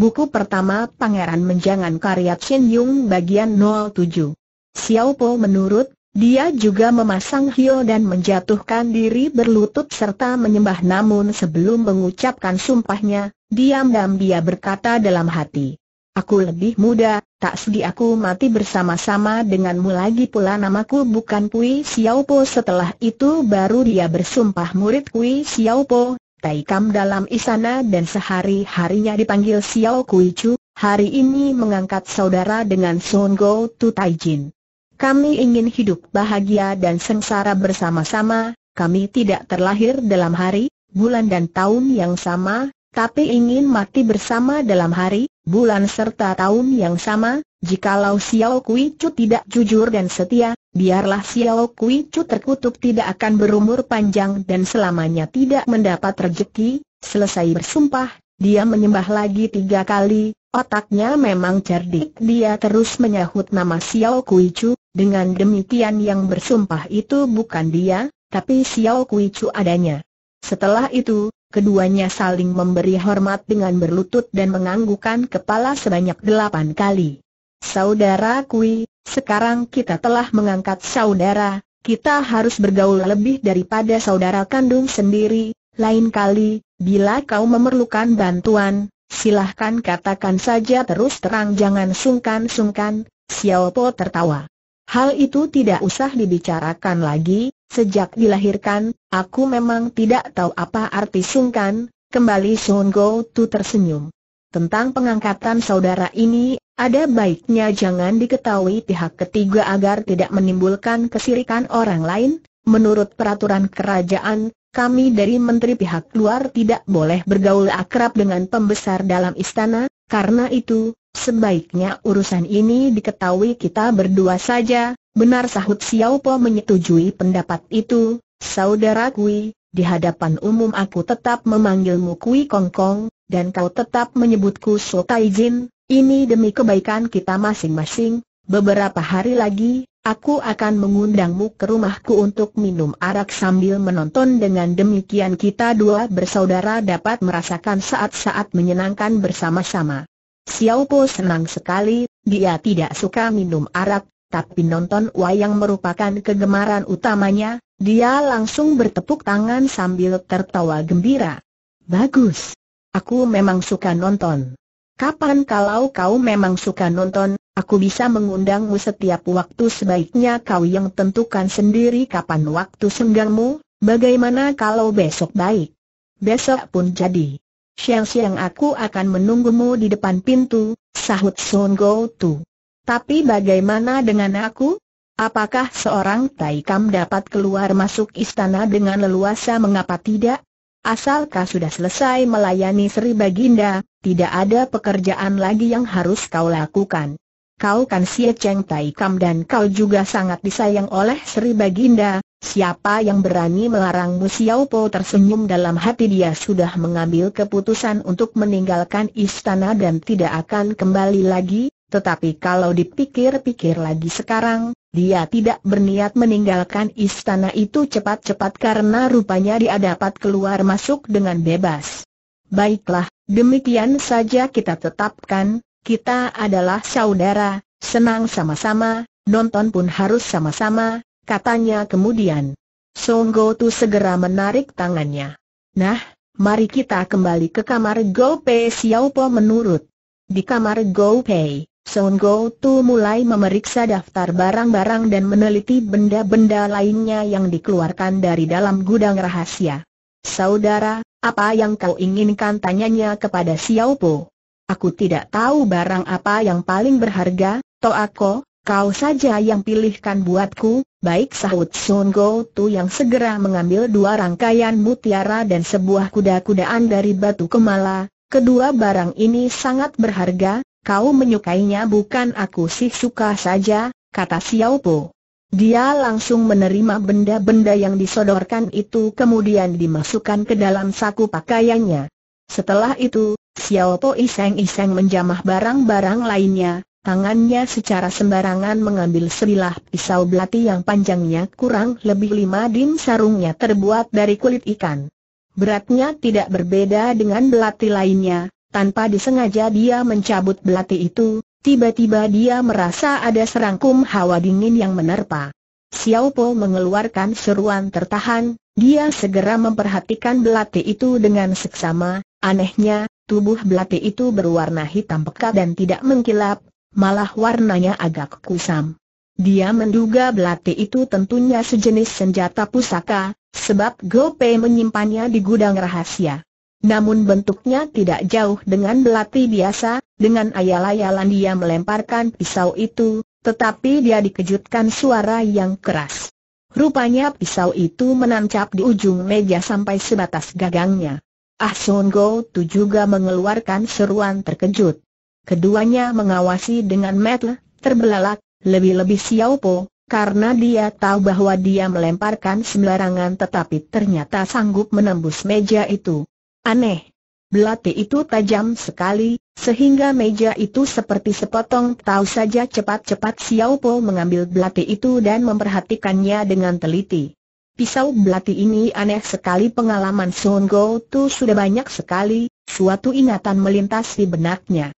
Buku pertama Pangeran Menjangan karya Chen Yung bagian 07. Xiao Po menurut, dia juga memasang hio dan menjatuhkan diri berlutut serta menyembah namun sebelum mengucapkan sumpahnya, diam-diam dia berkata dalam hati. Aku lebih muda, tak sedih aku mati bersama-sama denganmu lagi pula namaku bukan Pui Xiao Po. setelah itu baru dia bersumpah murid Pui Xiao Po. Tai Kam dalam isana dan sehari-harinya dipanggil Xiao Kui Chu, hari ini mengangkat saudara dengan Sun Go Tu Tai Jin. Kami ingin hidup bahagia dan sengsara bersama-sama, kami tidak terlahir dalam hari, bulan dan tahun yang sama, tapi ingin mati bersama dalam hari, bulan serta tahun yang sama, Jikalau Xiao Kui Chu tidak jujur dan setia, biarlah Xiao Kui Chu terkutuk tidak akan berumur panjang dan selamanya tidak mendapat rejeki. Selesai bersumpah, dia menyembah lagi tiga kali, otaknya memang cerdik. Dia terus menyahut nama Xiao Kui Chu, dengan demikian yang bersumpah itu bukan dia, tapi Xiao Kui Chu adanya. Setelah itu, keduanya saling memberi hormat dengan berlutut dan menganggukkan kepala sebanyak delapan kali. Saudara Kui, sekarang kita telah mengangkat saudara, kita harus bergaul lebih daripada saudara kandung sendiri, lain kali, bila kau memerlukan bantuan, silahkan katakan saja terus terang jangan sungkan-sungkan, Xiao Po tertawa. Hal itu tidak usah dibicarakan lagi, sejak dilahirkan, aku memang tidak tahu apa arti sungkan, kembali Sun Go Tu tersenyum. Tentang pengangkatan saudara ini, ada baiknya jangan diketahui pihak ketiga agar tidak menimbulkan kesirikan orang lain. Menurut peraturan kerajaan, kami dari menteri pihak luar tidak boleh bergaul akrab dengan pembesar dalam istana, karena itu, sebaiknya urusan ini diketahui kita berdua saja. Benar sahut Xiao Po menyetujui pendapat itu, saudara Kui, di hadapan umum aku tetap memanggilmu Kui Kongkong, dan kau tetap menyebutku Sotai Jin, ini demi kebaikan kita masing-masing, beberapa hari lagi, aku akan mengundangmu ke rumahku untuk minum arak sambil menonton dengan demikian kita dua bersaudara dapat merasakan saat-saat menyenangkan bersama-sama. Xiao Po senang sekali, dia tidak suka minum arak, tapi nonton wayang merupakan kegemaran utamanya, dia langsung bertepuk tangan sambil tertawa gembira. Bagus, Aku memang suka nonton. Kapan kalau kau memang suka nonton, aku bisa mengundangmu setiap waktu sebaiknya kau yang tentukan sendiri kapan waktu senggangmu, bagaimana kalau besok baik? Besok pun jadi. Siang-siang aku akan menunggumu di depan pintu, sahut Son Go Tu. Tapi bagaimana dengan aku? Apakah seorang Taikam dapat keluar masuk istana dengan leluasa mengapa tidak? Asalkah sudah selesai melayani Sri Baginda, tidak ada pekerjaan lagi yang harus kau lakukan. Kau kan si Cheng Tai Kam dan kau juga sangat disayang oleh Sri Baginda, siapa yang berani melarangmu Xiao Po tersenyum dalam hati dia sudah mengambil keputusan untuk meninggalkan istana dan tidak akan kembali lagi, tetapi kalau dipikir-pikir lagi sekarang, dia tidak berniat meninggalkan istana itu cepat-cepat karena rupanya dia dapat keluar masuk dengan bebas. Baiklah, demikian saja kita tetapkan, kita adalah saudara, senang sama-sama, nonton pun harus sama-sama, katanya kemudian. Song Go Tu segera menarik tangannya. Nah, mari kita kembali ke kamar Go Pei Xiao Po menurut. Di kamar Go Pei, Sun Go Tu mulai memeriksa daftar barang-barang dan meneliti benda-benda lainnya yang dikeluarkan dari dalam gudang rahasia. Saudara, apa yang kau inginkan tanyanya kepada Xiao Po. Aku tidak tahu barang apa yang paling berharga, Toako, kau saja yang pilihkan buatku, baik sahut Sun Go Tu yang segera mengambil dua rangkaian mutiara dan sebuah kuda-kudaan dari batu kemala, kedua barang ini sangat berharga, Kau menyukainya bukan aku sih suka saja, kata Xiao Po. Dia langsung menerima benda-benda yang disodorkan itu kemudian dimasukkan ke dalam saku pakaiannya. Setelah itu, Xiao Po iseng-iseng menjamah barang-barang lainnya, tangannya secara sembarangan mengambil sebilah pisau belati yang panjangnya kurang lebih lima din sarungnya terbuat dari kulit ikan. Beratnya tidak berbeda dengan belati lainnya, tanpa disengaja dia mencabut belati itu, tiba-tiba dia merasa ada serangkum hawa dingin yang menerpa. Xiao Po mengeluarkan seruan tertahan, dia segera memperhatikan belati itu dengan seksama, anehnya, tubuh belati itu berwarna hitam pekat dan tidak mengkilap, malah warnanya agak kusam. Dia menduga belati itu tentunya sejenis senjata pusaka, sebab Gope menyimpannya di gudang rahasia. Namun bentuknya tidak jauh dengan belati biasa, dengan ayal-ayalan dia melemparkan pisau itu, tetapi dia dikejutkan suara yang keras. Rupanya pisau itu menancap di ujung meja sampai sebatas gagangnya. Ah Son Go Tu juga mengeluarkan seruan terkejut. Keduanya mengawasi dengan mata terbelalak, lebih-lebih Xiao Po, karena dia tahu bahwa dia melemparkan sembarangan tetapi ternyata sanggup menembus meja itu. Aneh. Belati itu tajam sekali, sehingga meja itu seperti sepotong tahu saja cepat-cepat Xiao Po mengambil belati itu dan memperhatikannya dengan teliti. Pisau belati ini aneh sekali pengalaman Sun Go Tu sudah banyak sekali, suatu ingatan melintas di benaknya.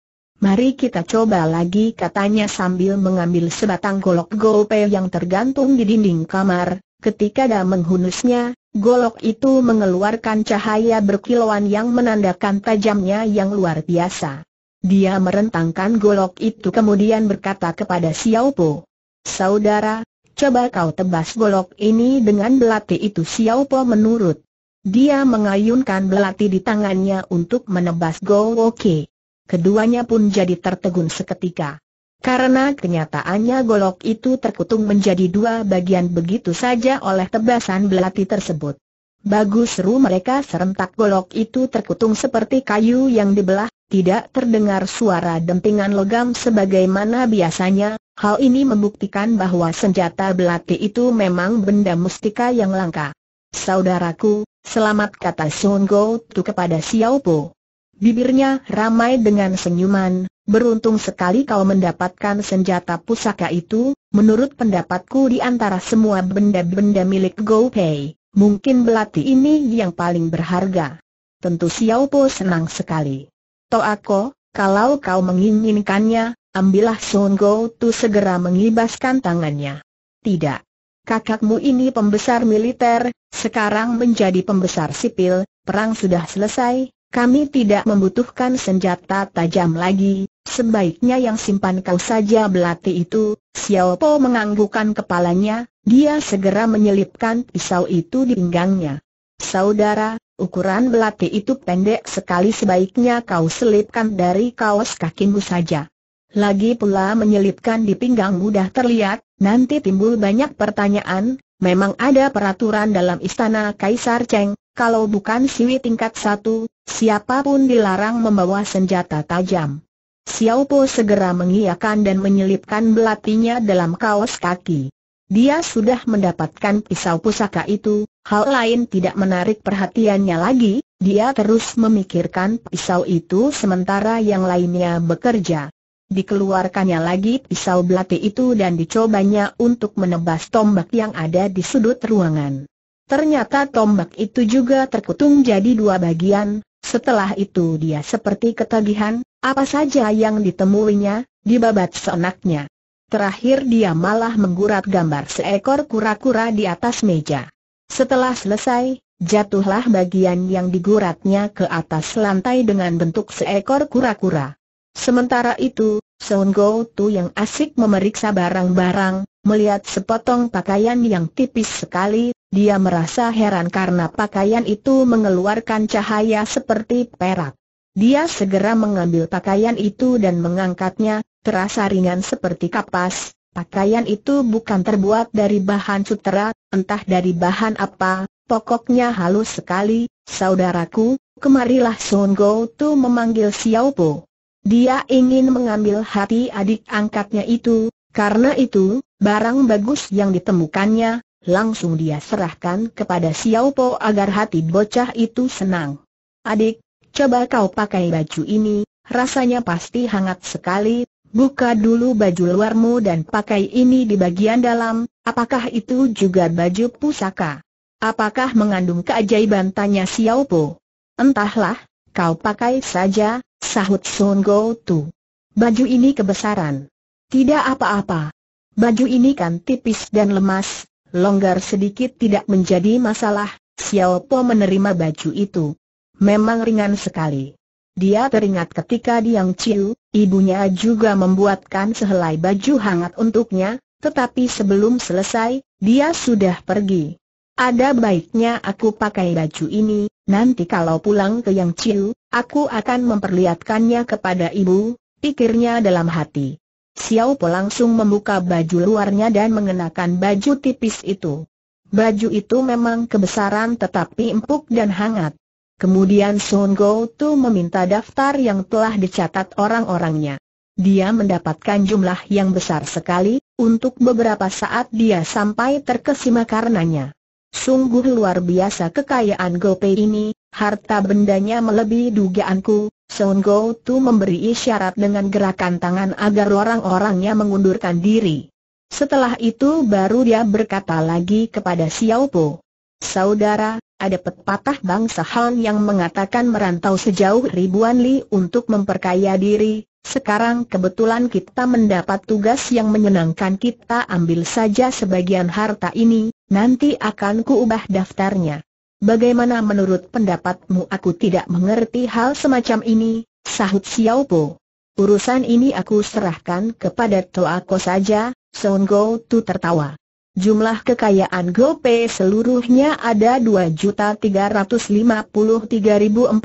Mari kita coba lagi katanya sambil mengambil sebatang golok gope yang tergantung di dinding kamar, ketika dia menghunusnya, Golok itu mengeluarkan cahaya berkilauan yang menandakan tajamnya yang luar biasa. Dia merentangkan golok itu kemudian berkata kepada Xiao Po, Saudara, coba kau tebas golok ini dengan belati itu Xiao Po menurut. Dia mengayunkan belati di tangannya untuk menebas golok Keduanya pun jadi tertegun seketika. Karena kenyataannya golok itu terkutung menjadi dua bagian begitu saja oleh tebasan belati tersebut. Bagus seru mereka serentak golok itu terkutung seperti kayu yang dibelah, tidak terdengar suara dentingan logam sebagaimana biasanya, hal ini membuktikan bahwa senjata belati itu memang benda mustika yang langka. Saudaraku, selamat kata Sun Go Tu kepada Xiao Po. Bibirnya ramai dengan senyuman, Beruntung sekali kau mendapatkan senjata pusaka itu, menurut pendapatku di antara semua benda-benda milik Go Pei, mungkin belati ini yang paling berharga. Tentu Xiao Po senang sekali. Toako, kalau kau menginginkannya, ambillah Song Go Tu segera mengibaskan tangannya. Tidak. Kakakmu ini pembesar militer, sekarang menjadi pembesar sipil, perang sudah selesai, kami tidak membutuhkan senjata tajam lagi, sebaiknya yang simpan kau saja belati itu. Xiao Po menganggukkan kepalanya, dia segera menyelipkan pisau itu di pinggangnya. Saudara, ukuran belati itu pendek sekali sebaiknya kau selipkan dari kaos kakimu saja. Lagi pula menyelipkan di pinggang mudah terlihat, nanti timbul banyak pertanyaan, memang ada peraturan dalam istana Kaisar Cheng, kalau bukan siwi tingkat satu, Siapapun dilarang membawa senjata tajam. Xiao Po segera mengiyakan dan menyelipkan belatinya dalam kaos kaki. Dia sudah mendapatkan pisau pusaka itu, hal lain tidak menarik perhatiannya lagi, dia terus memikirkan pisau itu sementara yang lainnya bekerja. Dikeluarkannya lagi pisau belati itu dan dicobanya untuk menebas tombak yang ada di sudut ruangan. Ternyata tombak itu juga terkutung jadi dua bagian, setelah itu dia seperti ketagihan, apa saja yang ditemuinya, dibabat seenaknya. Terakhir dia malah menggurat gambar seekor kura-kura di atas meja. Setelah selesai, jatuhlah bagian yang diguratnya ke atas lantai dengan bentuk seekor kura-kura. Sementara itu, Sun Go Tu yang asik memeriksa barang-barang, melihat sepotong pakaian yang tipis sekali, dia merasa heran karena pakaian itu mengeluarkan cahaya seperti perak. Dia segera mengambil pakaian itu dan mengangkatnya, terasa ringan seperti kapas. Pakaian itu bukan terbuat dari bahan sutera, entah dari bahan apa, pokoknya halus sekali. Saudaraku, kemarilah Sun Go Tu memanggil Xiao Po. Dia ingin mengambil hati adik angkatnya itu, karena itu, barang bagus yang ditemukannya, langsung dia serahkan kepada Xiao Po agar hati bocah itu senang. Adik, coba kau pakai baju ini, rasanya pasti hangat sekali, buka dulu baju luarmu dan pakai ini di bagian dalam, apakah itu juga baju pusaka? Apakah mengandung keajaiban tanya Xiao Po? Entahlah, kau pakai saja, sahut Sun Go Tu. Baju ini kebesaran. Tidak apa-apa. Baju ini kan tipis dan lemas, longgar sedikit tidak menjadi masalah, Xiao Po menerima baju itu. Memang ringan sekali. Dia teringat ketika di Yang Chiu, ibunya juga membuatkan sehelai baju hangat untuknya, tetapi sebelum selesai, dia sudah pergi. Ada baiknya aku pakai baju ini, nanti kalau pulang ke Yang Chiu, aku akan memperlihatkannya kepada ibu, pikirnya dalam hati. Xiao Po langsung membuka baju luarnya dan mengenakan baju tipis itu. Baju itu memang kebesaran tetapi empuk dan hangat. Kemudian Sun Go Tu meminta daftar yang telah dicatat orang-orangnya. Dia mendapatkan jumlah yang besar sekali, untuk beberapa saat dia sampai terkesima karenanya. Sungguh luar biasa kekayaan Gopei ini, Harta bendanya melebihi dugaanku, Sun Go Tu memberi isyarat dengan gerakan tangan agar orang-orangnya mengundurkan diri. Setelah itu baru dia berkata lagi kepada Xiao Po. Saudara, ada pepatah bangsa Han yang mengatakan merantau sejauh ribuan li untuk memperkaya diri, sekarang kebetulan kita mendapat tugas yang menyenangkan kita ambil saja sebagian harta ini, nanti akan kuubah daftarnya. Bagaimana menurut pendapatmu aku tidak mengerti hal semacam ini, sahut Xiao Po. Urusan ini aku serahkan kepada Toako saja, Song Go Tu tertawa. Jumlah kekayaan Go Pe seluruhnya ada 2.353.481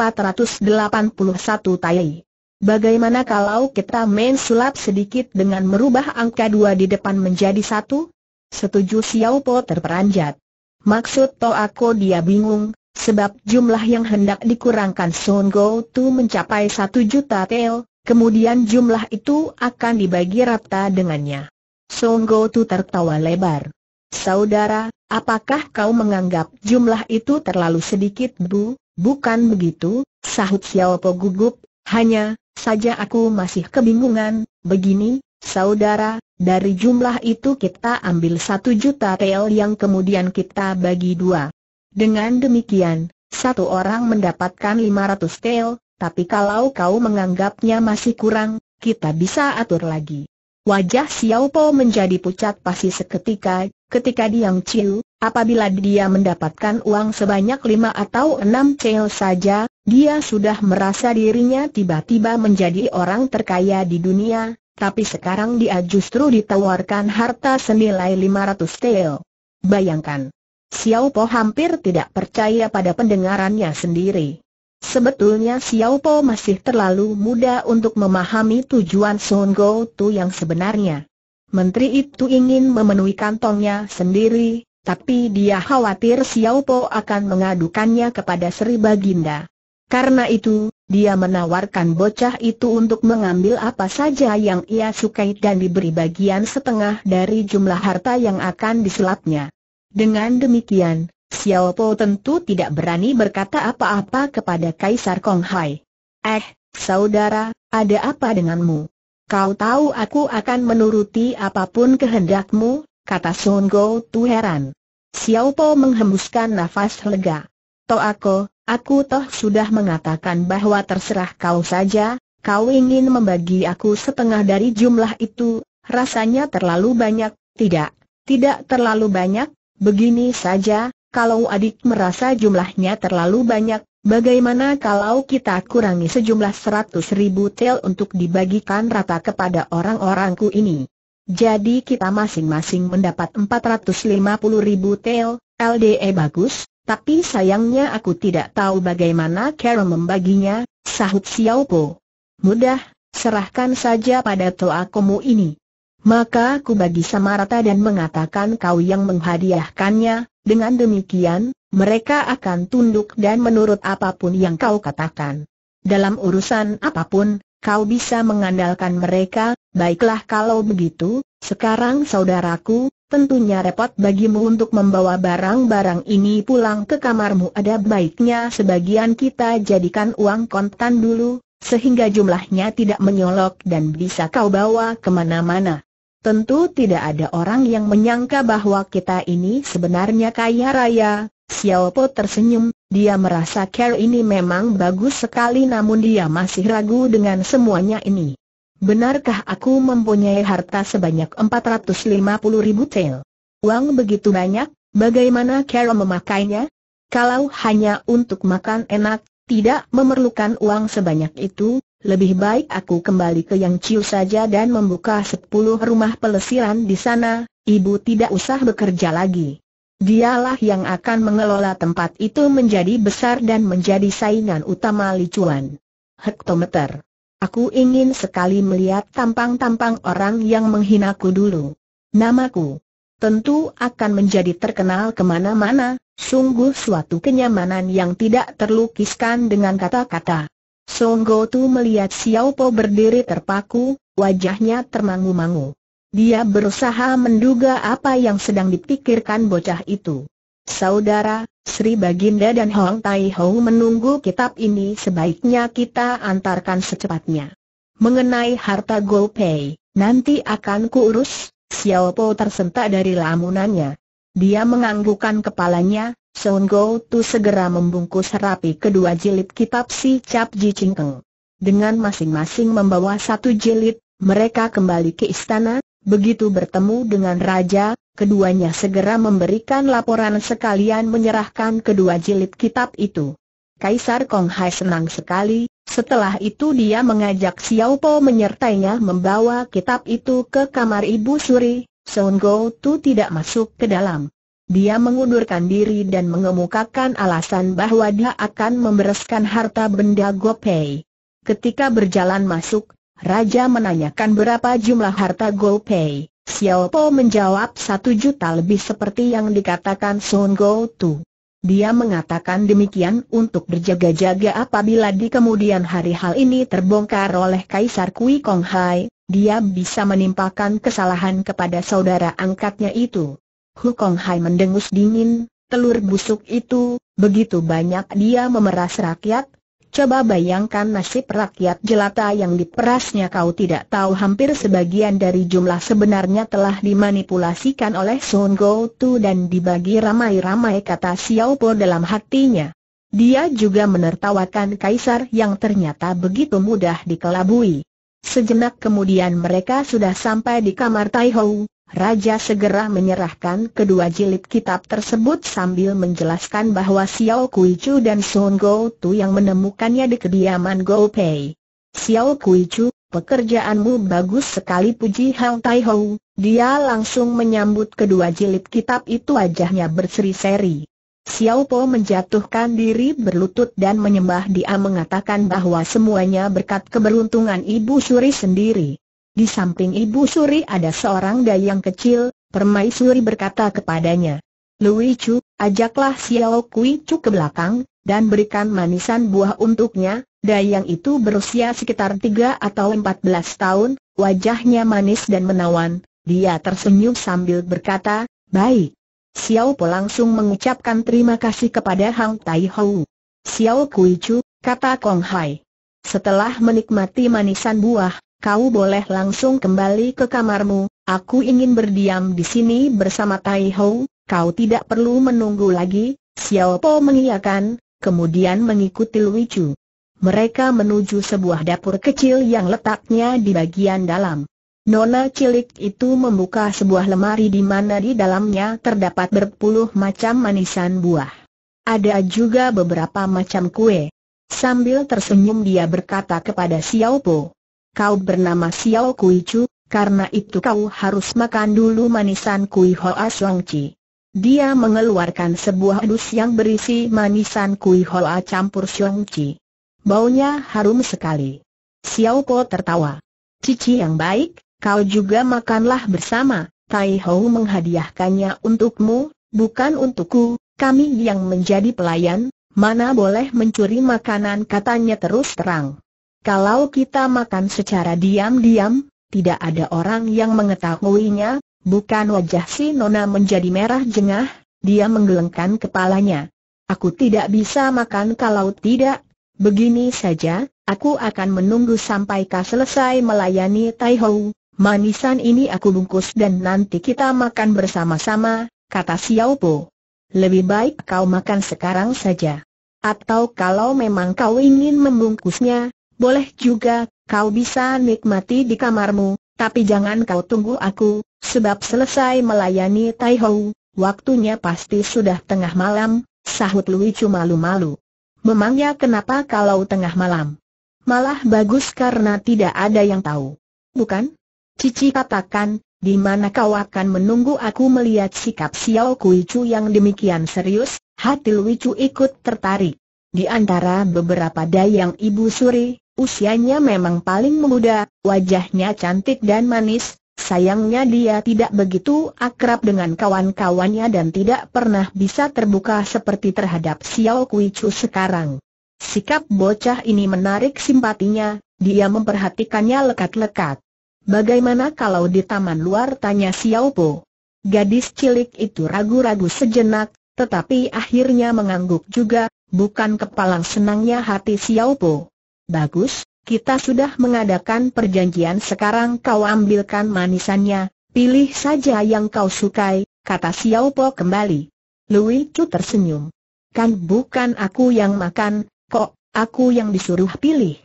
tai. Bagaimana kalau kita main sulap sedikit dengan merubah angka 2 di depan menjadi 1? Setuju Xiao Po terperanjat. Maksud To Ako dia bingung, sebab jumlah yang hendak dikurangkan Son Go Tu mencapai satu juta tel, kemudian jumlah itu akan dibagi rata dengannya. Son Go Tu tertawa lebar. Saudara, apakah kau menganggap jumlah itu terlalu sedikit bu? Bukan begitu, sahut Xiao Po gugup, hanya saja aku masih kebingungan, begini, Saudara, dari jumlah itu kita ambil satu juta tel yang kemudian kita bagi dua. Dengan demikian, satu orang mendapatkan lima ratus tel, tapi kalau kau menganggapnya masih kurang, kita bisa atur lagi. Wajah Xiao Po menjadi pucat pasti seketika, ketika Diang Chiu, apabila dia mendapatkan uang sebanyak lima atau enam tel saja, dia sudah merasa dirinya tiba-tiba menjadi orang terkaya di dunia, tapi sekarang dia justru ditawarkan harta senilai 500 tel. Bayangkan. Xiao Po hampir tidak percaya pada pendengarannya sendiri. Sebetulnya Xiao Po masih terlalu muda untuk memahami tujuan Song Go Tu yang sebenarnya. Menteri itu ingin memenuhi kantongnya sendiri, tapi dia khawatir Xiao Po akan mengadukannya kepada Sri Baginda. Karena itu, dia menawarkan bocah itu untuk mengambil apa saja yang ia sukai dan diberi bagian setengah dari jumlah harta yang akan disulapnya. Dengan demikian, Xiao Po tentu tidak berani berkata apa-apa kepada Kaisar Kong Hai. Eh, saudara, ada apa denganmu? Kau tahu aku akan menuruti apapun kehendakmu, kata Sun Go Tu heran. Xiao Po menghembuskan nafas lega. aku. Aku toh sudah mengatakan bahwa terserah kau saja, kau ingin membagi aku setengah dari jumlah itu, rasanya terlalu banyak, tidak, tidak terlalu banyak, begini saja, kalau adik merasa jumlahnya terlalu banyak, bagaimana kalau kita kurangi sejumlah seratus ribu tel untuk dibagikan rata kepada orang-orangku ini. Jadi kita masing-masing mendapat 450 ribu tel, LDE bagus, tapi sayangnya aku tidak tahu bagaimana cara membaginya, sahut Xiao Po. Mudah, serahkan saja pada toa komu ini. Maka aku bagi sama rata dan mengatakan kau yang menghadiahkannya, dengan demikian, mereka akan tunduk dan menurut apapun yang kau katakan. Dalam urusan apapun, kau bisa mengandalkan mereka, baiklah kalau begitu, sekarang saudaraku, Tentunya repot bagimu untuk membawa barang-barang ini pulang ke kamarmu ada baiknya sebagian kita jadikan uang kontan dulu, sehingga jumlahnya tidak menyolok dan bisa kau bawa kemana-mana. Tentu tidak ada orang yang menyangka bahwa kita ini sebenarnya kaya raya, Xiao Po tersenyum, dia merasa care ini memang bagus sekali namun dia masih ragu dengan semuanya ini. Benarkah aku mempunyai harta sebanyak 450 ribu tel? Uang begitu banyak, bagaimana Carol memakainya? Kalau hanya untuk makan enak, tidak memerlukan uang sebanyak itu, lebih baik aku kembali ke Yang Ciu saja dan membuka 10 rumah pelesiran di sana, ibu tidak usah bekerja lagi. Dialah yang akan mengelola tempat itu menjadi besar dan menjadi saingan utama licuan. Hektometer Aku ingin sekali melihat tampang-tampang orang yang menghinaku dulu. Namaku tentu akan menjadi terkenal kemana-mana, sungguh suatu kenyamanan yang tidak terlukiskan dengan kata-kata. Song Go Tu melihat Xiao Po berdiri terpaku, wajahnya termangu-mangu. Dia berusaha menduga apa yang sedang dipikirkan bocah itu. Saudara, Sri Baginda dan Hong Tai Hong menunggu kitab ini sebaiknya kita antarkan secepatnya. Mengenai harta Pei, nanti akan kuurus, Xiao Po tersentak dari lamunannya. Dia menganggukkan kepalanya, Song Go Tu segera membungkus rapi kedua jilid kitab si Cap Ji Ching Keng. Dengan masing-masing membawa satu jilid, mereka kembali ke istana, begitu bertemu dengan Raja, keduanya segera memberikan laporan sekalian menyerahkan kedua jilid kitab itu. Kaisar Kong Hai senang sekali, setelah itu dia mengajak Xiao Po menyertainya membawa kitab itu ke kamar Ibu Suri, Sun Go Tu tidak masuk ke dalam. Dia mengundurkan diri dan mengemukakan alasan bahwa dia akan membereskan harta benda Gopei. Ketika berjalan masuk, Raja menanyakan berapa jumlah harta Golpei. Xiao Po menjawab satu juta lebih seperti yang dikatakan Sun Go Tu. Dia mengatakan demikian untuk berjaga-jaga apabila di kemudian hari hal ini terbongkar oleh Kaisar Kui Kong Hai, dia bisa menimpakan kesalahan kepada saudara angkatnya itu. Hu Kong Hai mendengus dingin, telur busuk itu, begitu banyak dia memeras rakyat, Coba bayangkan nasib rakyat jelata yang diperasnya kau tidak tahu hampir sebagian dari jumlah sebenarnya telah dimanipulasikan oleh Sun Go Tu dan dibagi ramai-ramai kata Xiao Po dalam hatinya. Dia juga menertawakan kaisar yang ternyata begitu mudah dikelabui. Sejenak kemudian mereka sudah sampai di kamar Tai Hou. Raja segera menyerahkan kedua jilid kitab tersebut sambil menjelaskan bahwa Xiao Kui dan Sun Go Tu yang menemukannya di kediaman Go Pei. Xiao Kui pekerjaanmu bagus sekali puji Hao Tai Hou. Dia langsung menyambut kedua jilid kitab itu wajahnya berseri-seri. Xiao Po menjatuhkan diri berlutut dan menyembah dia mengatakan bahwa semuanya berkat keberuntungan Ibu Suri sendiri. Di samping Ibu Suri ada seorang dayang kecil, Permaisuri berkata kepadanya. Lui Chu, ajaklah Xiao Kui Chu ke belakang, dan berikan manisan buah untuknya, dayang itu berusia sekitar 3 atau 14 tahun, wajahnya manis dan menawan, dia tersenyum sambil berkata, baik. Xiao Po langsung mengucapkan terima kasih kepada Hang Tai Hou. Xiao Kui Chu, kata Kong Hai. Setelah menikmati manisan buah, kau boleh langsung kembali ke kamarmu, aku ingin berdiam di sini bersama Tai Ho, kau tidak perlu menunggu lagi, Xiao Po mengiyakan, kemudian mengikuti Lui Chu. Mereka menuju sebuah dapur kecil yang letaknya di bagian dalam. Nona cilik itu membuka sebuah lemari di mana di dalamnya terdapat berpuluh macam manisan buah. Ada juga beberapa macam kue. Sambil tersenyum dia berkata kepada Xiao Po, kau bernama Xiao Kui Chu, karena itu kau harus makan dulu manisan Kui Hoa Suang Chi. Dia mengeluarkan sebuah dus yang berisi manisan Kui Hoa campur Suang Chi. Baunya harum sekali. Xiao Po tertawa. Cici yang baik, kau juga makanlah bersama, Tai Hou menghadiahkannya untukmu, bukan untukku, kami yang menjadi pelayan, mana boleh mencuri makanan katanya terus terang. Kalau kita makan secara diam-diam, tidak ada orang yang mengetahuinya, bukan wajah si Nona menjadi merah jengah, dia menggelengkan kepalanya. Aku tidak bisa makan kalau tidak, begini saja, aku akan menunggu sampai kau selesai melayani Tai Hou. Manisan ini aku bungkus dan nanti kita makan bersama-sama, kata Xiao Po. Lebih baik kau makan sekarang saja. Atau kalau memang kau ingin membungkusnya, boleh juga, kau bisa nikmati di kamarmu, tapi jangan kau tunggu aku, sebab selesai melayani Tai Hou, waktunya pasti sudah tengah malam, sahut Lui Chu malu-malu. Memangnya kenapa kalau tengah malam? Malah bagus karena tidak ada yang tahu. Bukan? Cici katakan, di mana kau akan menunggu aku melihat sikap Xiao Kui Chu yang demikian serius, hati Lui Chu ikut tertarik. Di antara beberapa dayang ibu suri, Usianya memang paling muda, wajahnya cantik dan manis, sayangnya dia tidak begitu akrab dengan kawan-kawannya dan tidak pernah bisa terbuka seperti terhadap Xiao Kuichu sekarang. Sikap bocah ini menarik simpatinya, dia memperhatikannya lekat-lekat. Bagaimana kalau di taman luar tanya Xiao Po? Gadis cilik itu ragu-ragu sejenak, tetapi akhirnya mengangguk juga, bukan kepalang senangnya hati Xiao Po. Bagus, kita sudah mengadakan perjanjian sekarang kau ambilkan manisannya, pilih saja yang kau sukai, kata Xiao Po kembali. Lui Chu tersenyum. Kan bukan aku yang makan, kok, aku yang disuruh pilih.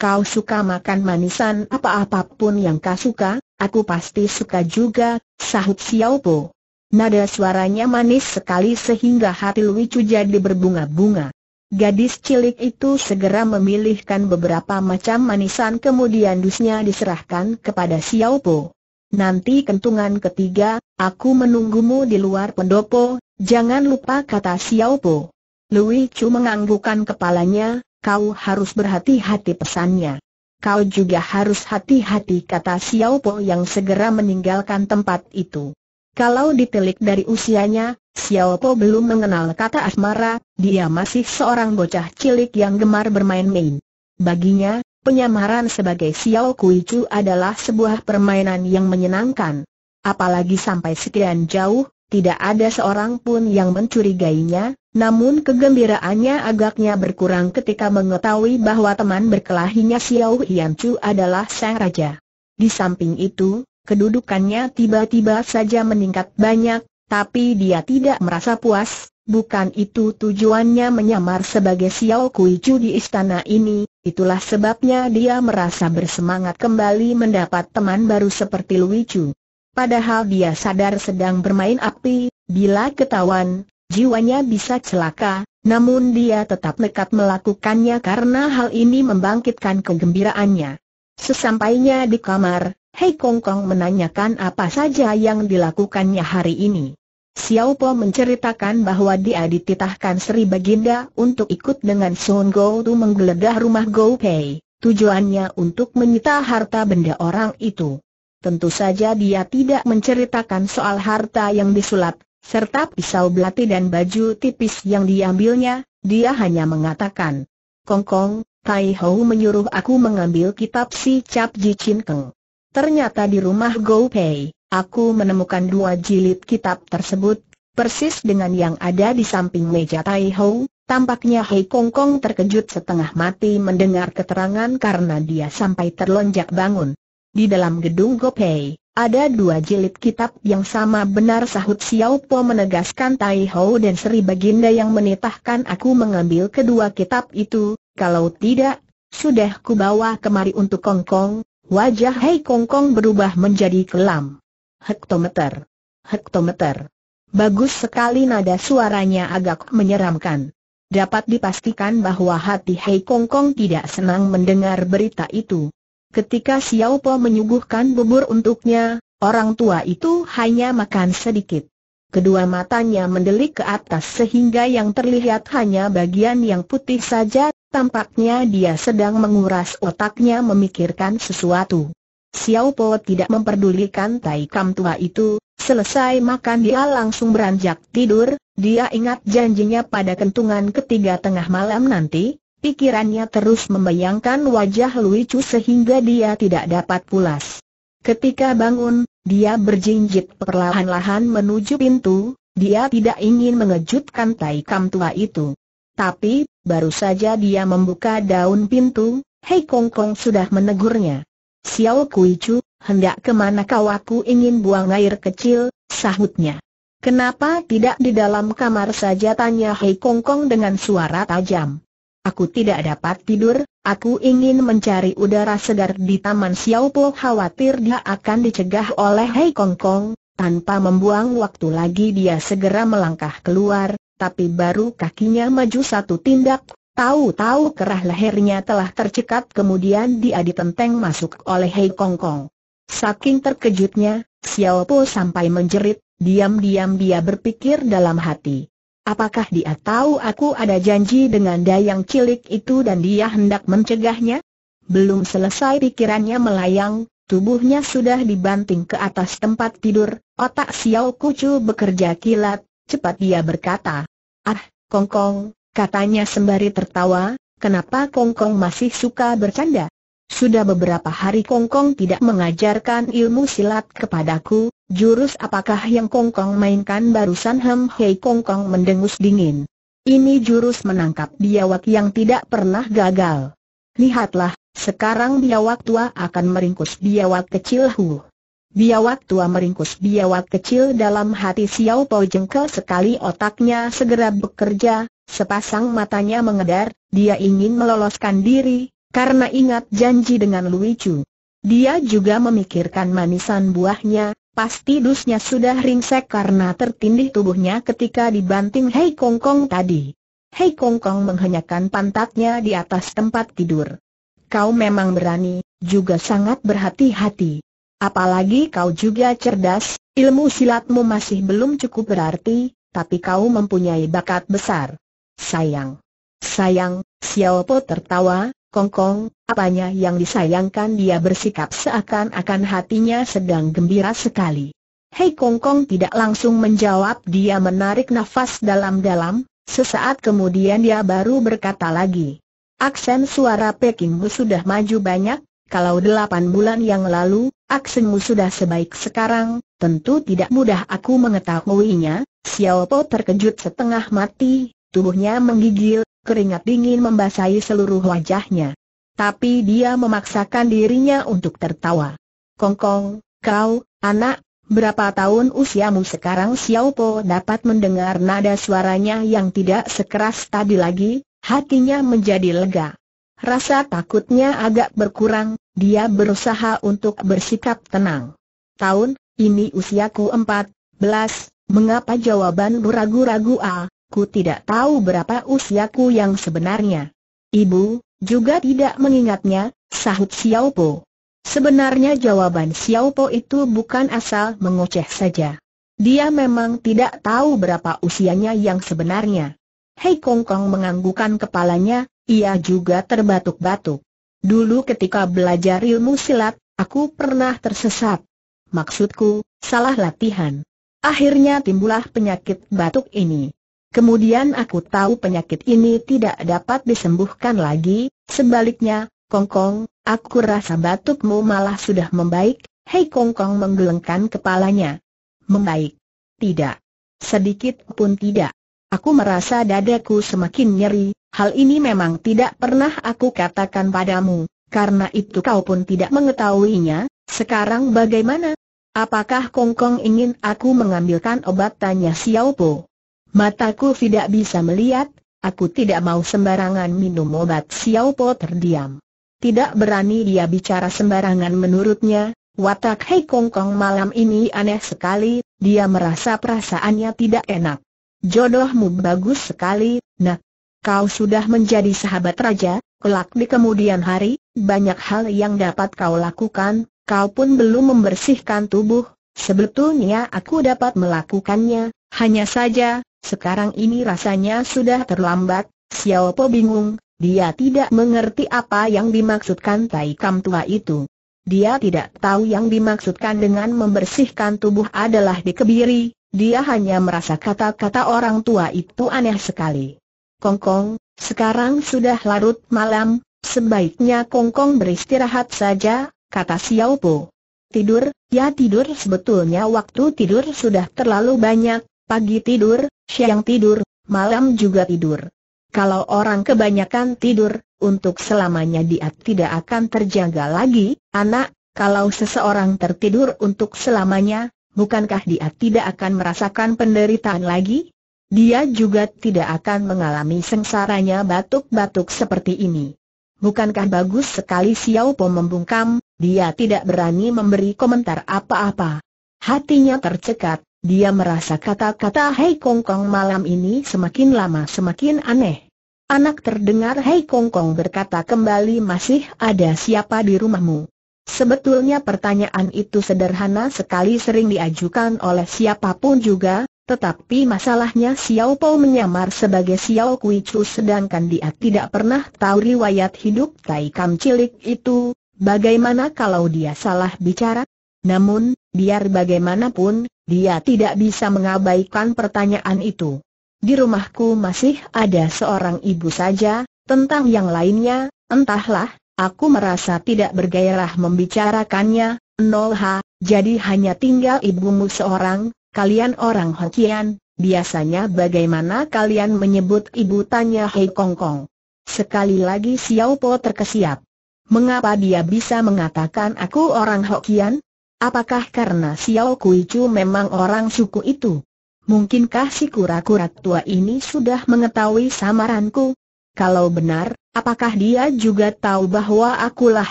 Kau suka makan manisan apa-apapun yang kau suka, aku pasti suka juga, sahut Xiao Po. Nada suaranya manis sekali sehingga hati Lui Chu jadi berbunga-bunga. Gadis cilik itu segera memilihkan beberapa macam manisan kemudian dusnya diserahkan kepada Xiao Po. Nanti kentungan ketiga, aku menunggumu di luar pendopo, jangan lupa kata Xiao Po. Lui Chu menganggukkan kepalanya, kau harus berhati-hati pesannya. Kau juga harus hati-hati kata Xiao Po yang segera meninggalkan tempat itu. Kalau ditelik dari usianya, Xiao Po belum mengenal kata asmara, dia masih seorang bocah cilik yang gemar bermain-main. Baginya, penyamaran sebagai Xiao Kui Chu adalah sebuah permainan yang menyenangkan. Apalagi sampai sekian jauh, tidak ada seorang pun yang mencurigainya, namun kegembiraannya agaknya berkurang ketika mengetahui bahwa teman berkelahinya Xiao Hian Chu adalah sang raja. Di samping itu, Kedudukannya tiba-tiba saja meningkat banyak, tapi dia tidak merasa puas, bukan itu tujuannya menyamar sebagai Xiao Kui Chu di istana ini, itulah sebabnya dia merasa bersemangat kembali mendapat teman baru seperti Lui Chu. Padahal dia sadar sedang bermain api, bila ketahuan, jiwanya bisa celaka, namun dia tetap nekat melakukannya karena hal ini membangkitkan kegembiraannya. Sesampainya di kamar, Hei Kong Kong menanyakan apa saja yang dilakukannya hari ini. Xiao Po menceritakan bahwa dia dititahkan Sri Baginda untuk ikut dengan Sun Go Tu menggeledah rumah Go Pei, tujuannya untuk menyita harta benda orang itu. Tentu saja dia tidak menceritakan soal harta yang disulap, serta pisau belati dan baju tipis yang diambilnya, dia hanya mengatakan, Kong Kong, Tai Hou menyuruh aku mengambil kitab si Cap Ji Chin Keng. Ternyata di rumah Gou Pei, aku menemukan dua jilid kitab tersebut, persis dengan yang ada di samping meja Tai Ho. Tampaknya Hei Kong Kong terkejut setengah mati mendengar keterangan karena dia sampai terlonjak bangun. Di dalam gedung Gou Pei, ada dua jilid kitab yang sama benar sahut Xiao Po menegaskan Tai Ho dan Sri Baginda yang menitahkan aku mengambil kedua kitab itu, kalau tidak, sudah kubawa kemari untuk Kong Kong, Wajah Hei Kong Kong berubah menjadi kelam. Hektometer. Hektometer. Bagus sekali nada suaranya agak menyeramkan. Dapat dipastikan bahwa hati Hei Kong Kong tidak senang mendengar berita itu. Ketika Xiao Po menyuguhkan bubur untuknya, orang tua itu hanya makan sedikit. Kedua matanya mendelik ke atas sehingga yang terlihat hanya bagian yang putih saja, Tampaknya dia sedang menguras otaknya memikirkan sesuatu. Xiao Po tidak memperdulikan Tai Kam tua itu, selesai makan dia langsung beranjak tidur, dia ingat janjinya pada kentungan ketiga tengah malam nanti, pikirannya terus membayangkan wajah Luicu sehingga dia tidak dapat pulas. Ketika bangun, dia berjinjit perlahan-lahan menuju pintu, dia tidak ingin mengejutkan Tai Kam tua itu. Tapi, baru saja dia membuka daun pintu, Hei Kong Kong sudah menegurnya. Xiao Kui Chu, hendak kemana kau aku ingin buang air kecil, sahutnya. Kenapa tidak di dalam kamar saja tanya Hei Kong Kong dengan suara tajam. Aku tidak dapat tidur, aku ingin mencari udara segar di Taman Xiao Po khawatir dia akan dicegah oleh Hei Kong Kong. Tanpa membuang waktu lagi dia segera melangkah keluar, tapi baru kakinya maju satu tindak, tahu-tahu kerah lehernya telah tercekat kemudian dia ditenteng masuk oleh Hei Kong Kong. Saking terkejutnya, Xiao Po sampai menjerit, diam-diam dia berpikir dalam hati. Apakah dia tahu aku ada janji dengan dayang cilik itu dan dia hendak mencegahnya? Belum selesai pikirannya melayang, tubuhnya sudah dibanting ke atas tempat tidur, otak Xiao Kucu bekerja kilat, cepat dia berkata, Ah, Kongkong, katanya sembari tertawa, kenapa Kongkong masih suka bercanda? Sudah beberapa hari Kongkong tidak mengajarkan ilmu silat kepadaku, jurus apakah yang Kongkong mainkan barusan Hem Hei Kongkong mendengus dingin. Ini jurus menangkap biawak yang tidak pernah gagal. Lihatlah, sekarang biawak tua akan meringkus biawak kecil huh. Biawak tua meringkus biawak kecil dalam hati Xiao Po jengkel sekali otaknya segera bekerja, sepasang matanya mengedar, dia ingin meloloskan diri, karena ingat janji dengan Lui Chu. Dia juga memikirkan manisan buahnya, pasti dusnya sudah ringsek karena tertindih tubuhnya ketika dibanting Hei Kong Kong tadi. Hei Kong Kong menghenyakan pantatnya di atas tempat tidur. Kau memang berani, juga sangat berhati-hati. Apalagi kau juga cerdas, ilmu silatmu masih belum cukup berarti, tapi kau mempunyai bakat besar. Sayang. Sayang, Xiao Po tertawa, kongkong, apanya yang disayangkan dia bersikap seakan-akan hatinya sedang gembira sekali. Hei Kongkong tidak langsung menjawab dia menarik nafas dalam-dalam, sesaat kemudian dia baru berkata lagi. Aksen suara Pekingmu sudah maju banyak, kalau delapan bulan yang lalu, Aksenmu sudah sebaik sekarang, tentu tidak mudah aku mengetahuinya, Xiao Po terkejut setengah mati, tubuhnya menggigil, keringat dingin membasahi seluruh wajahnya. Tapi dia memaksakan dirinya untuk tertawa. Kongkong, kau, anak, berapa tahun usiamu sekarang Xiao Po dapat mendengar nada suaranya yang tidak sekeras tadi lagi, hatinya menjadi lega. Rasa takutnya agak berkurang, dia berusaha untuk bersikap tenang. Tahun, ini usiaku empat belas. mengapa jawaban ragu-ragu Aku ku tidak tahu berapa usiaku yang sebenarnya. Ibu, juga tidak mengingatnya, sahut Xiao Po. Sebenarnya jawaban Xiao Po itu bukan asal mengoceh saja. Dia memang tidak tahu berapa usianya yang sebenarnya. Hei Kong Kong menganggukan kepalanya, ia juga terbatuk-batuk. Dulu ketika belajar ilmu silat, aku pernah tersesat. Maksudku, salah latihan. Akhirnya timbullah penyakit batuk ini. Kemudian aku tahu penyakit ini tidak dapat disembuhkan lagi, sebaliknya, Kongkong, aku rasa batukmu malah sudah membaik, Hei Kongkong menggelengkan kepalanya. Membaik? Tidak. Sedikit pun tidak. Aku merasa dadaku semakin nyeri, hal ini memang tidak pernah aku katakan padamu, karena itu kau pun tidak mengetahuinya, sekarang bagaimana? Apakah Kongkong ingin aku mengambilkan obat tanya Xiao Po? Mataku tidak bisa melihat, aku tidak mau sembarangan minum obat Xiao Po terdiam. Tidak berani dia bicara sembarangan menurutnya, watak Hei Kongkong malam ini aneh sekali, dia merasa perasaannya tidak enak. Jodohmu bagus sekali, nak. Kau sudah menjadi sahabat raja, kelak di kemudian hari, banyak hal yang dapat kau lakukan, kau pun belum membersihkan tubuh, sebetulnya aku dapat melakukannya, hanya saja, sekarang ini rasanya sudah terlambat, Xiao Po bingung, dia tidak mengerti apa yang dimaksudkan Tai Kam Tua itu. Dia tidak tahu yang dimaksudkan dengan membersihkan tubuh adalah dikebiri, dia hanya merasa kata-kata orang tua itu aneh sekali. Kongkong, sekarang sudah larut malam, sebaiknya Kongkong beristirahat saja, kata Xiao Po. Tidur, ya tidur sebetulnya waktu tidur sudah terlalu banyak, pagi tidur, siang tidur, malam juga tidur. Kalau orang kebanyakan tidur, untuk selamanya dia tidak akan terjaga lagi, anak, kalau seseorang tertidur untuk selamanya, bukankah dia tidak akan merasakan penderitaan lagi? Dia juga tidak akan mengalami sengsaranya batuk-batuk seperti ini. Bukankah bagus sekali Xiao Po membungkam, dia tidak berani memberi komentar apa-apa. Hatinya tercekat, dia merasa kata-kata Hei Kong Kong malam ini semakin lama semakin aneh. Anak terdengar Hei Kong Kong berkata kembali masih ada siapa di rumahmu. Sebetulnya pertanyaan itu sederhana sekali sering diajukan oleh siapapun juga, tetapi masalahnya Xiao Po menyamar sebagai Xiao Kui Chu sedangkan dia tidak pernah tahu riwayat hidup Tai Kam cilik itu, bagaimana kalau dia salah bicara? Namun, biar bagaimanapun, dia tidak bisa mengabaikan pertanyaan itu. Di rumahku masih ada seorang ibu saja, tentang yang lainnya, entahlah, Aku merasa tidak bergairah membicarakannya, Nolha, jadi hanya tinggal ibumu seorang, kalian orang Hokian, biasanya bagaimana kalian menyebut ibu tanya Hei Kong Kong. Sekali lagi Xiao Po terkesiap. Mengapa dia bisa mengatakan aku orang Hokian? Apakah karena Xiao Kui Chu memang orang suku itu? Mungkinkah si kura-kura tua ini sudah mengetahui samaranku? Kalau benar, apakah dia juga tahu bahwa akulah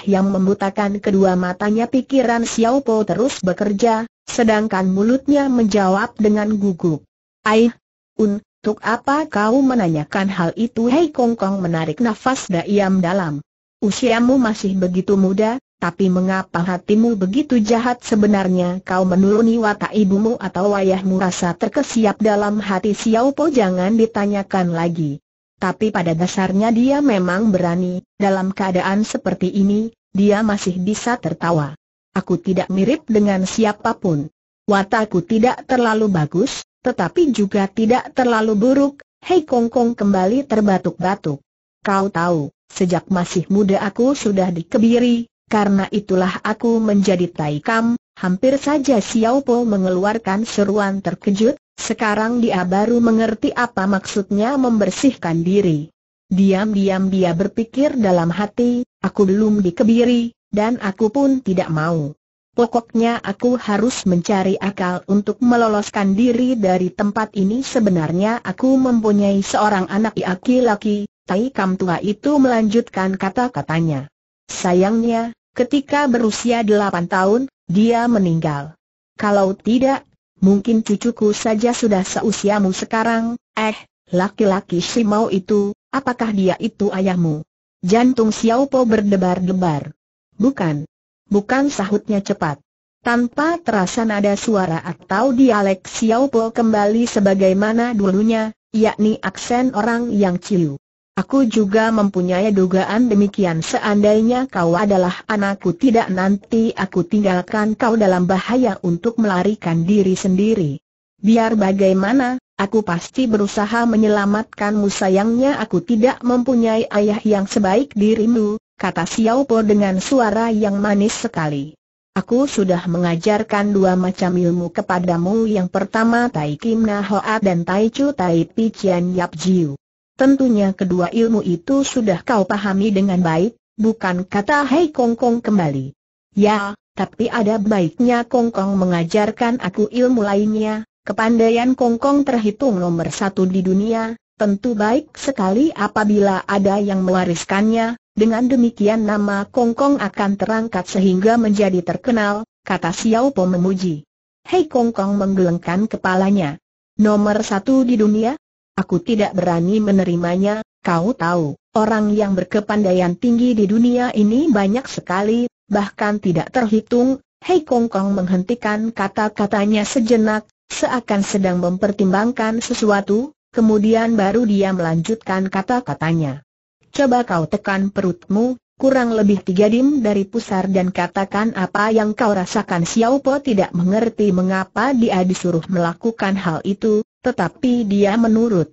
yang membutakan kedua matanya pikiran Xiao Po terus bekerja, sedangkan mulutnya menjawab dengan gugup. Aih, Un, untuk apa kau menanyakan hal itu? Hei Kong Kong menarik nafas diam dalam. Usiamu masih begitu muda, tapi mengapa hatimu begitu jahat sebenarnya kau menuruni watak ibumu atau ayahmu rasa terkesiap dalam hati Xiao Po jangan ditanyakan lagi tapi pada dasarnya dia memang berani, dalam keadaan seperti ini, dia masih bisa tertawa. Aku tidak mirip dengan siapapun. Wataku tidak terlalu bagus, tetapi juga tidak terlalu buruk, Hei Kongkong Kong kembali terbatuk-batuk. Kau tahu, sejak masih muda aku sudah dikebiri, karena itulah aku menjadi taikam, hampir saja Xiao Po mengeluarkan seruan terkejut, sekarang dia baru mengerti apa maksudnya membersihkan diri. Diam-diam dia berpikir dalam hati, aku belum dikebiri, dan aku pun tidak mau. Pokoknya aku harus mencari akal untuk meloloskan diri dari tempat ini sebenarnya aku mempunyai seorang anak laki-laki, Tai Kam Tua itu melanjutkan kata-katanya. Sayangnya, ketika berusia 8 tahun, dia meninggal. Kalau tidak, mungkin cucuku saja sudah seusiamu sekarang, eh, laki-laki si mau itu, apakah dia itu ayahmu? Jantung Xiao Po berdebar-debar. Bukan. Bukan sahutnya cepat. Tanpa terasa nada suara atau dialek Xiao Po kembali sebagaimana dulunya, yakni aksen orang yang ciu. Aku juga mempunyai dugaan demikian seandainya kau adalah anakku tidak nanti aku tinggalkan kau dalam bahaya untuk melarikan diri sendiri. Biar bagaimana, aku pasti berusaha menyelamatkanmu sayangnya aku tidak mempunyai ayah yang sebaik dirimu, kata Xiao Po dengan suara yang manis sekali. Aku sudah mengajarkan dua macam ilmu kepadamu yang pertama Tai Kim Na Hoa dan Tai Chu Tai Pi Chian Yap Jiu. Tentunya kedua ilmu itu sudah kau pahami dengan baik, bukan kata Hei Kong Kong kembali. Ya, tapi ada baiknya Kong Kong mengajarkan aku ilmu lainnya, kepandaian Kong Kong terhitung nomor satu di dunia, tentu baik sekali apabila ada yang mewariskannya, dengan demikian nama Kong Kong akan terangkat sehingga menjadi terkenal, kata Xiao Po memuji. Hei Kong Kong menggelengkan kepalanya. Nomor satu di dunia, Aku tidak berani menerimanya, kau tahu, orang yang berkepandaian tinggi di dunia ini banyak sekali, bahkan tidak terhitung. Hei Kong Kong menghentikan kata-katanya sejenak, seakan sedang mempertimbangkan sesuatu, kemudian baru dia melanjutkan kata-katanya. Coba kau tekan perutmu, kurang lebih tiga dim dari pusar dan katakan apa yang kau rasakan Xiao Po tidak mengerti mengapa dia disuruh melakukan hal itu, tetapi dia menurut.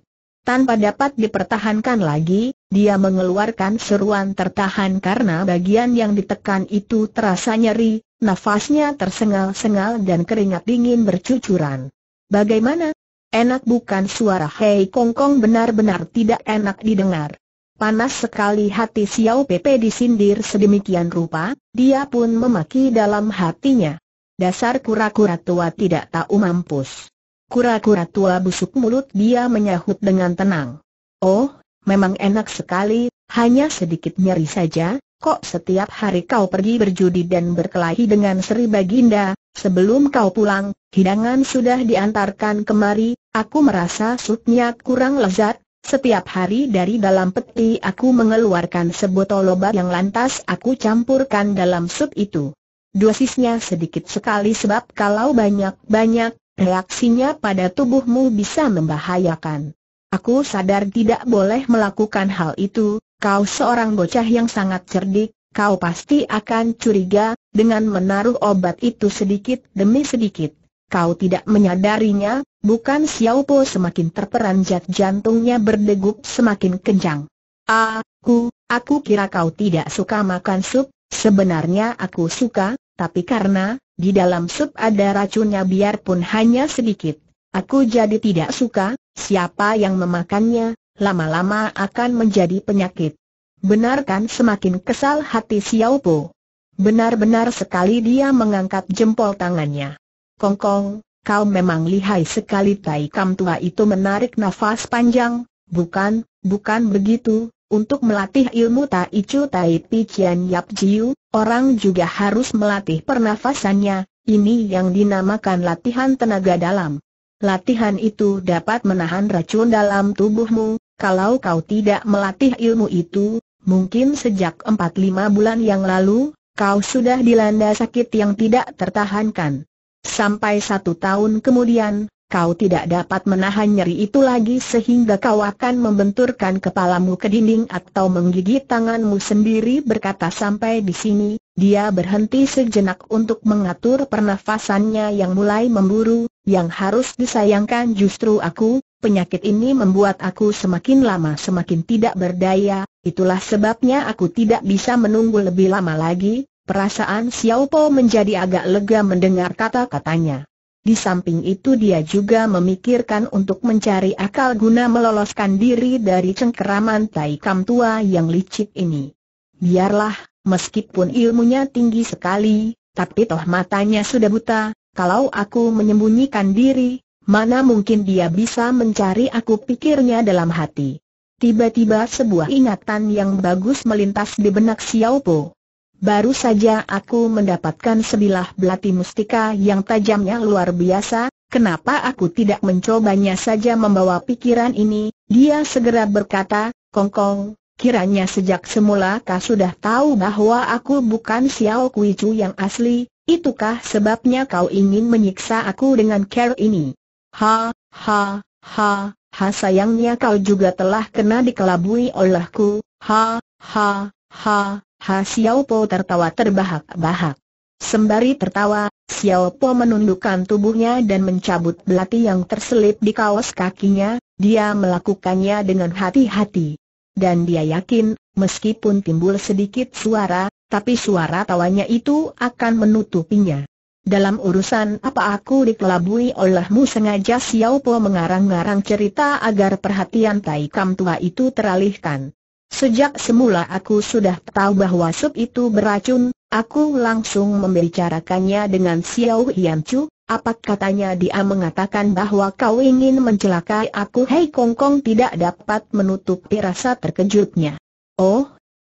Tanpa dapat dipertahankan lagi, dia mengeluarkan seruan tertahan karena bagian yang ditekan itu terasa nyeri, nafasnya tersengal-sengal dan keringat dingin bercucuran. Bagaimana? Enak bukan suara Hei Kong Kong benar-benar tidak enak didengar. Panas sekali hati Xiao Pepe disindir sedemikian rupa, dia pun memaki dalam hatinya. Dasar kura-kura tua tidak tahu mampus. Kura-kura tua busuk mulut dia menyahut dengan tenang. Oh, memang enak sekali, hanya sedikit nyeri saja, kok setiap hari kau pergi berjudi dan berkelahi dengan Sri Baginda, sebelum kau pulang, hidangan sudah diantarkan kemari, aku merasa supnya kurang lezat, setiap hari dari dalam peti aku mengeluarkan sebotol obat yang lantas aku campurkan dalam sup itu. Dosisnya sedikit sekali sebab kalau banyak-banyak, reaksinya pada tubuhmu bisa membahayakan. Aku sadar tidak boleh melakukan hal itu, kau seorang bocah yang sangat cerdik, kau pasti akan curiga, dengan menaruh obat itu sedikit demi sedikit. Kau tidak menyadarinya, bukan Xiaopo semakin terperanjat jantungnya berdegup semakin kencang. Aku, aku kira kau tidak suka makan sup, sebenarnya aku suka, tapi karena, di dalam sup ada racunnya biarpun hanya sedikit, aku jadi tidak suka, siapa yang memakannya, lama-lama akan menjadi penyakit. Benarkan semakin kesal hati Xiao Po. Benar-benar sekali dia mengangkat jempol tangannya. Kongkong, kau memang lihai sekali Tai Kam Tua itu menarik nafas panjang, bukan, bukan begitu, untuk melatih ilmu Tai Chu Tai Pi Chian Yap Jiu, orang juga harus melatih pernafasannya, ini yang dinamakan latihan tenaga dalam. Latihan itu dapat menahan racun dalam tubuhmu, kalau kau tidak melatih ilmu itu, mungkin sejak 4-5 bulan yang lalu, kau sudah dilanda sakit yang tidak tertahankan. Sampai satu tahun kemudian, kau tidak dapat menahan nyeri itu lagi sehingga kau akan membenturkan kepalamu ke dinding atau menggigit tanganmu sendiri berkata sampai di sini, dia berhenti sejenak untuk mengatur pernafasannya yang mulai memburu, yang harus disayangkan justru aku, penyakit ini membuat aku semakin lama semakin tidak berdaya, itulah sebabnya aku tidak bisa menunggu lebih lama lagi, perasaan Xiao Po menjadi agak lega mendengar kata-katanya. Di samping itu dia juga memikirkan untuk mencari akal guna meloloskan diri dari cengkeraman Tai Kam tua yang licik ini. Biarlah, meskipun ilmunya tinggi sekali, tapi toh matanya sudah buta, kalau aku menyembunyikan diri, mana mungkin dia bisa mencari aku pikirnya dalam hati. Tiba-tiba sebuah ingatan yang bagus melintas di benak Xiao Po. Baru saja aku mendapatkan sebilah belati mustika yang tajamnya luar biasa, kenapa aku tidak mencobanya saja membawa pikiran ini, dia segera berkata, Kongkong, kiranya sejak semula kau sudah tahu bahwa aku bukan Xiao Kui Chu yang asli, itukah sebabnya kau ingin menyiksa aku dengan care ini? Ha, ha, ha, ha sayangnya kau juga telah kena dikelabui olehku, ha, ha, ha. Ha Xiao Po tertawa terbahak-bahak. Sembari tertawa, Xiao Po menundukkan tubuhnya dan mencabut belati yang terselip di kaos kakinya, dia melakukannya dengan hati-hati. Dan dia yakin, meskipun timbul sedikit suara, tapi suara tawanya itu akan menutupinya. Dalam urusan apa aku dikelabui olehmu sengaja Xiao Po mengarang ngarang cerita agar perhatian Tai Kam Tua itu teralihkan. Sejak semula aku sudah tahu bahwa sup itu beracun, aku langsung membicarakannya dengan Xiao Hian Chu, apa katanya dia mengatakan bahwa kau ingin mencelakai aku Hei Kong Kong tidak dapat menutupi rasa terkejutnya. Oh,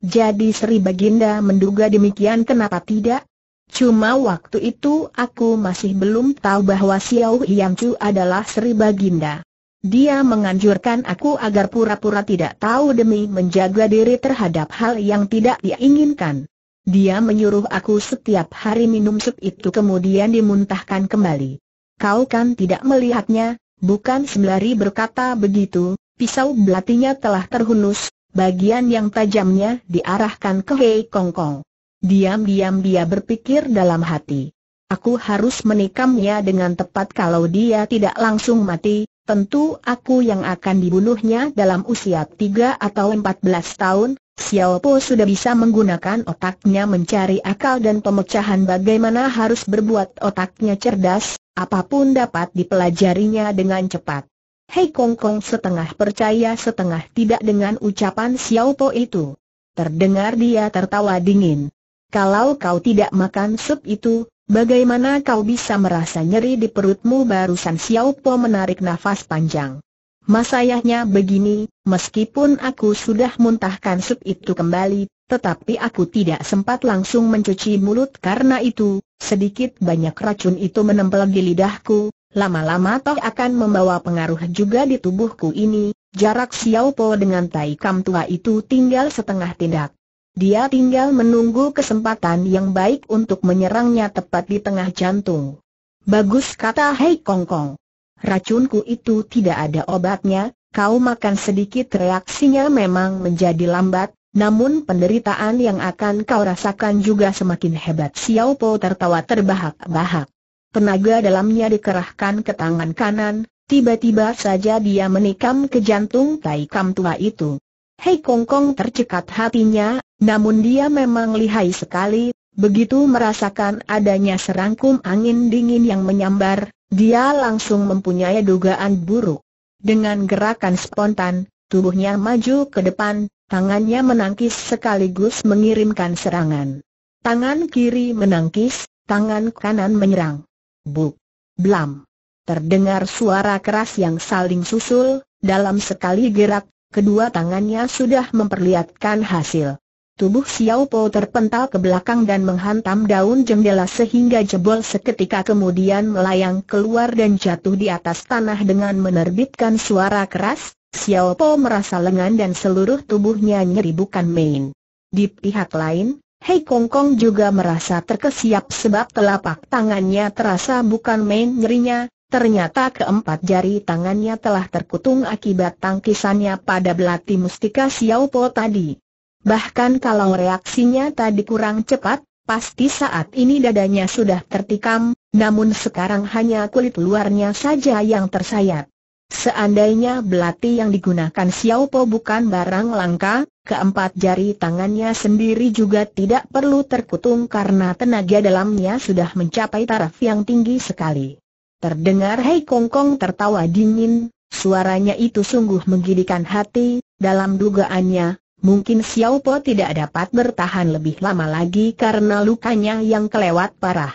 jadi Sri Baginda menduga demikian kenapa tidak? Cuma waktu itu aku masih belum tahu bahwa Xiao Hian adalah Sri Baginda. Dia menganjurkan aku agar pura-pura tidak tahu demi menjaga diri terhadap hal yang tidak diinginkan. Dia menyuruh aku setiap hari minum sup itu kemudian dimuntahkan kembali. Kau kan tidak melihatnya, bukan sembari berkata begitu, pisau belatinya telah terhunus, bagian yang tajamnya diarahkan ke Hei Kong Kong. Diam-diam dia berpikir dalam hati. Aku harus menikamnya dengan tepat kalau dia tidak langsung mati, tentu aku yang akan dibunuhnya dalam usia 3 atau 14 tahun, Xiao Po sudah bisa menggunakan otaknya mencari akal dan pemecahan bagaimana harus berbuat otaknya cerdas, apapun dapat dipelajarinya dengan cepat. Hei Kong Kong setengah percaya setengah tidak dengan ucapan Xiao Po itu. Terdengar dia tertawa dingin. Kalau kau tidak makan sup itu, Bagaimana kau bisa merasa nyeri di perutmu barusan Xiao Po menarik nafas panjang. Masayahnya begini, meskipun aku sudah muntahkan sup itu kembali, tetapi aku tidak sempat langsung mencuci mulut karena itu, sedikit banyak racun itu menempel di lidahku, lama-lama toh akan membawa pengaruh juga di tubuhku ini, jarak Xiao Po dengan Tai Kam tua itu tinggal setengah tindak. Dia tinggal menunggu kesempatan yang baik untuk menyerangnya tepat di tengah jantung. Bagus kata Hei Kong Kong. Racunku itu tidak ada obatnya, kau makan sedikit reaksinya memang menjadi lambat, namun penderitaan yang akan kau rasakan juga semakin hebat Xiao Po tertawa terbahak-bahak. Tenaga dalamnya dikerahkan ke tangan kanan, tiba-tiba saja dia menikam ke jantung Tai Kam tua itu. Hei Kong Kong tercekat hatinya, namun dia memang lihai sekali, begitu merasakan adanya serangkum angin dingin yang menyambar, dia langsung mempunyai dugaan buruk. Dengan gerakan spontan, tubuhnya maju ke depan, tangannya menangkis sekaligus mengirimkan serangan. Tangan kiri menangkis, tangan kanan menyerang. Buk! Blam! Terdengar suara keras yang saling susul, dalam sekali gerak, kedua tangannya sudah memperlihatkan hasil. Tubuh Xiao Po terpental ke belakang dan menghantam daun jendela sehingga jebol seketika kemudian melayang keluar dan jatuh di atas tanah dengan menerbitkan suara keras. Xiao Po merasa lengan dan seluruh tubuhnya nyeri bukan main. Di pihak lain, Hei Kong Kong juga merasa terkesiap sebab telapak tangannya terasa bukan main nyerinya, Ternyata keempat jari tangannya telah terkutung akibat tangkisannya pada belati mustika Xiao Po tadi. Bahkan kalau reaksinya tadi kurang cepat, pasti saat ini dadanya sudah tertikam, namun sekarang hanya kulit luarnya saja yang tersayat. Seandainya belati yang digunakan Xiao Po bukan barang langka, keempat jari tangannya sendiri juga tidak perlu terkutung karena tenaga dalamnya sudah mencapai taraf yang tinggi sekali. Terdengar Hei Kong Kong tertawa dingin, suaranya itu sungguh menggidikan hati, dalam dugaannya, Mungkin Xiao Po tidak dapat bertahan lebih lama lagi karena lukanya yang kelewat parah.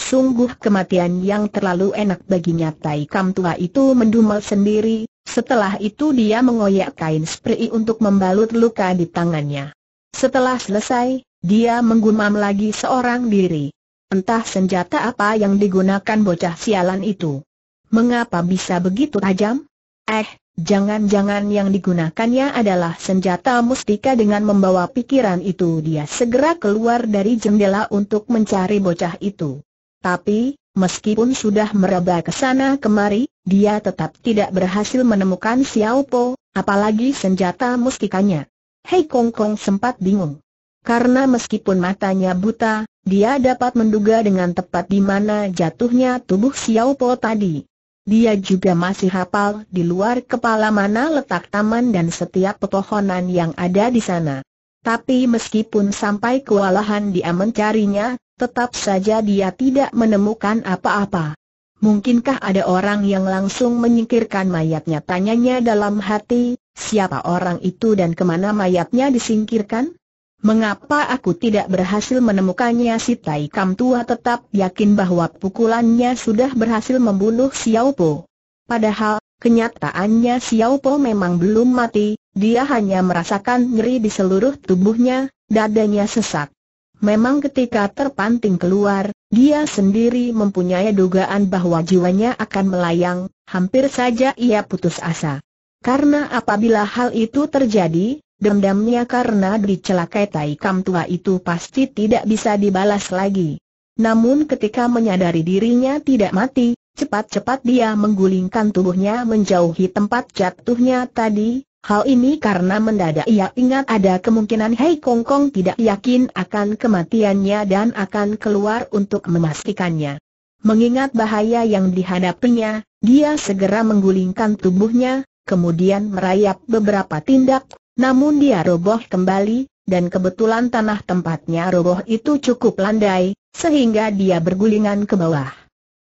Sungguh kematian yang terlalu enak baginya Tai Kam Tua itu mendumel sendiri, setelah itu dia mengoyak kain spray untuk membalut luka di tangannya. Setelah selesai, dia menggumam lagi seorang diri. Entah senjata apa yang digunakan bocah sialan itu. Mengapa bisa begitu tajam? Eh, Jangan-jangan yang digunakannya adalah senjata mustika dengan membawa pikiran itu dia segera keluar dari jendela untuk mencari bocah itu. Tapi, meskipun sudah meraba ke sana kemari, dia tetap tidak berhasil menemukan Xiao Po, apalagi senjata mustikanya. Hei Kong Kong sempat bingung. Karena meskipun matanya buta, dia dapat menduga dengan tepat di mana jatuhnya tubuh Xiao Po tadi. Dia juga masih hafal di luar kepala mana letak taman dan setiap pepohonan yang ada di sana. Tapi meskipun sampai kewalahan dia mencarinya, tetap saja dia tidak menemukan apa-apa. Mungkinkah ada orang yang langsung menyingkirkan mayatnya? Tanyanya dalam hati, siapa orang itu dan kemana mayatnya disingkirkan? Mengapa aku tidak berhasil menemukannya si Tai Kam Tua tetap yakin bahwa pukulannya sudah berhasil membunuh Xiao Po. Padahal, kenyataannya Xiao Po memang belum mati, dia hanya merasakan nyeri di seluruh tubuhnya, dadanya sesak. Memang ketika terpanting keluar, dia sendiri mempunyai dugaan bahwa jiwanya akan melayang, hampir saja ia putus asa. Karena apabila hal itu terjadi, Dendamnya karena dicelakai Taikam tua itu pasti tidak bisa dibalas lagi. Namun ketika menyadari dirinya tidak mati, cepat-cepat dia menggulingkan tubuhnya menjauhi tempat jatuhnya tadi. Hal ini karena mendadak ia ingat ada kemungkinan Hei Kong Kong tidak yakin akan kematiannya dan akan keluar untuk memastikannya. Mengingat bahaya yang dihadapinya, dia segera menggulingkan tubuhnya, kemudian merayap beberapa tindak, namun dia roboh kembali, dan kebetulan tanah tempatnya roboh itu cukup landai, sehingga dia bergulingan ke bawah.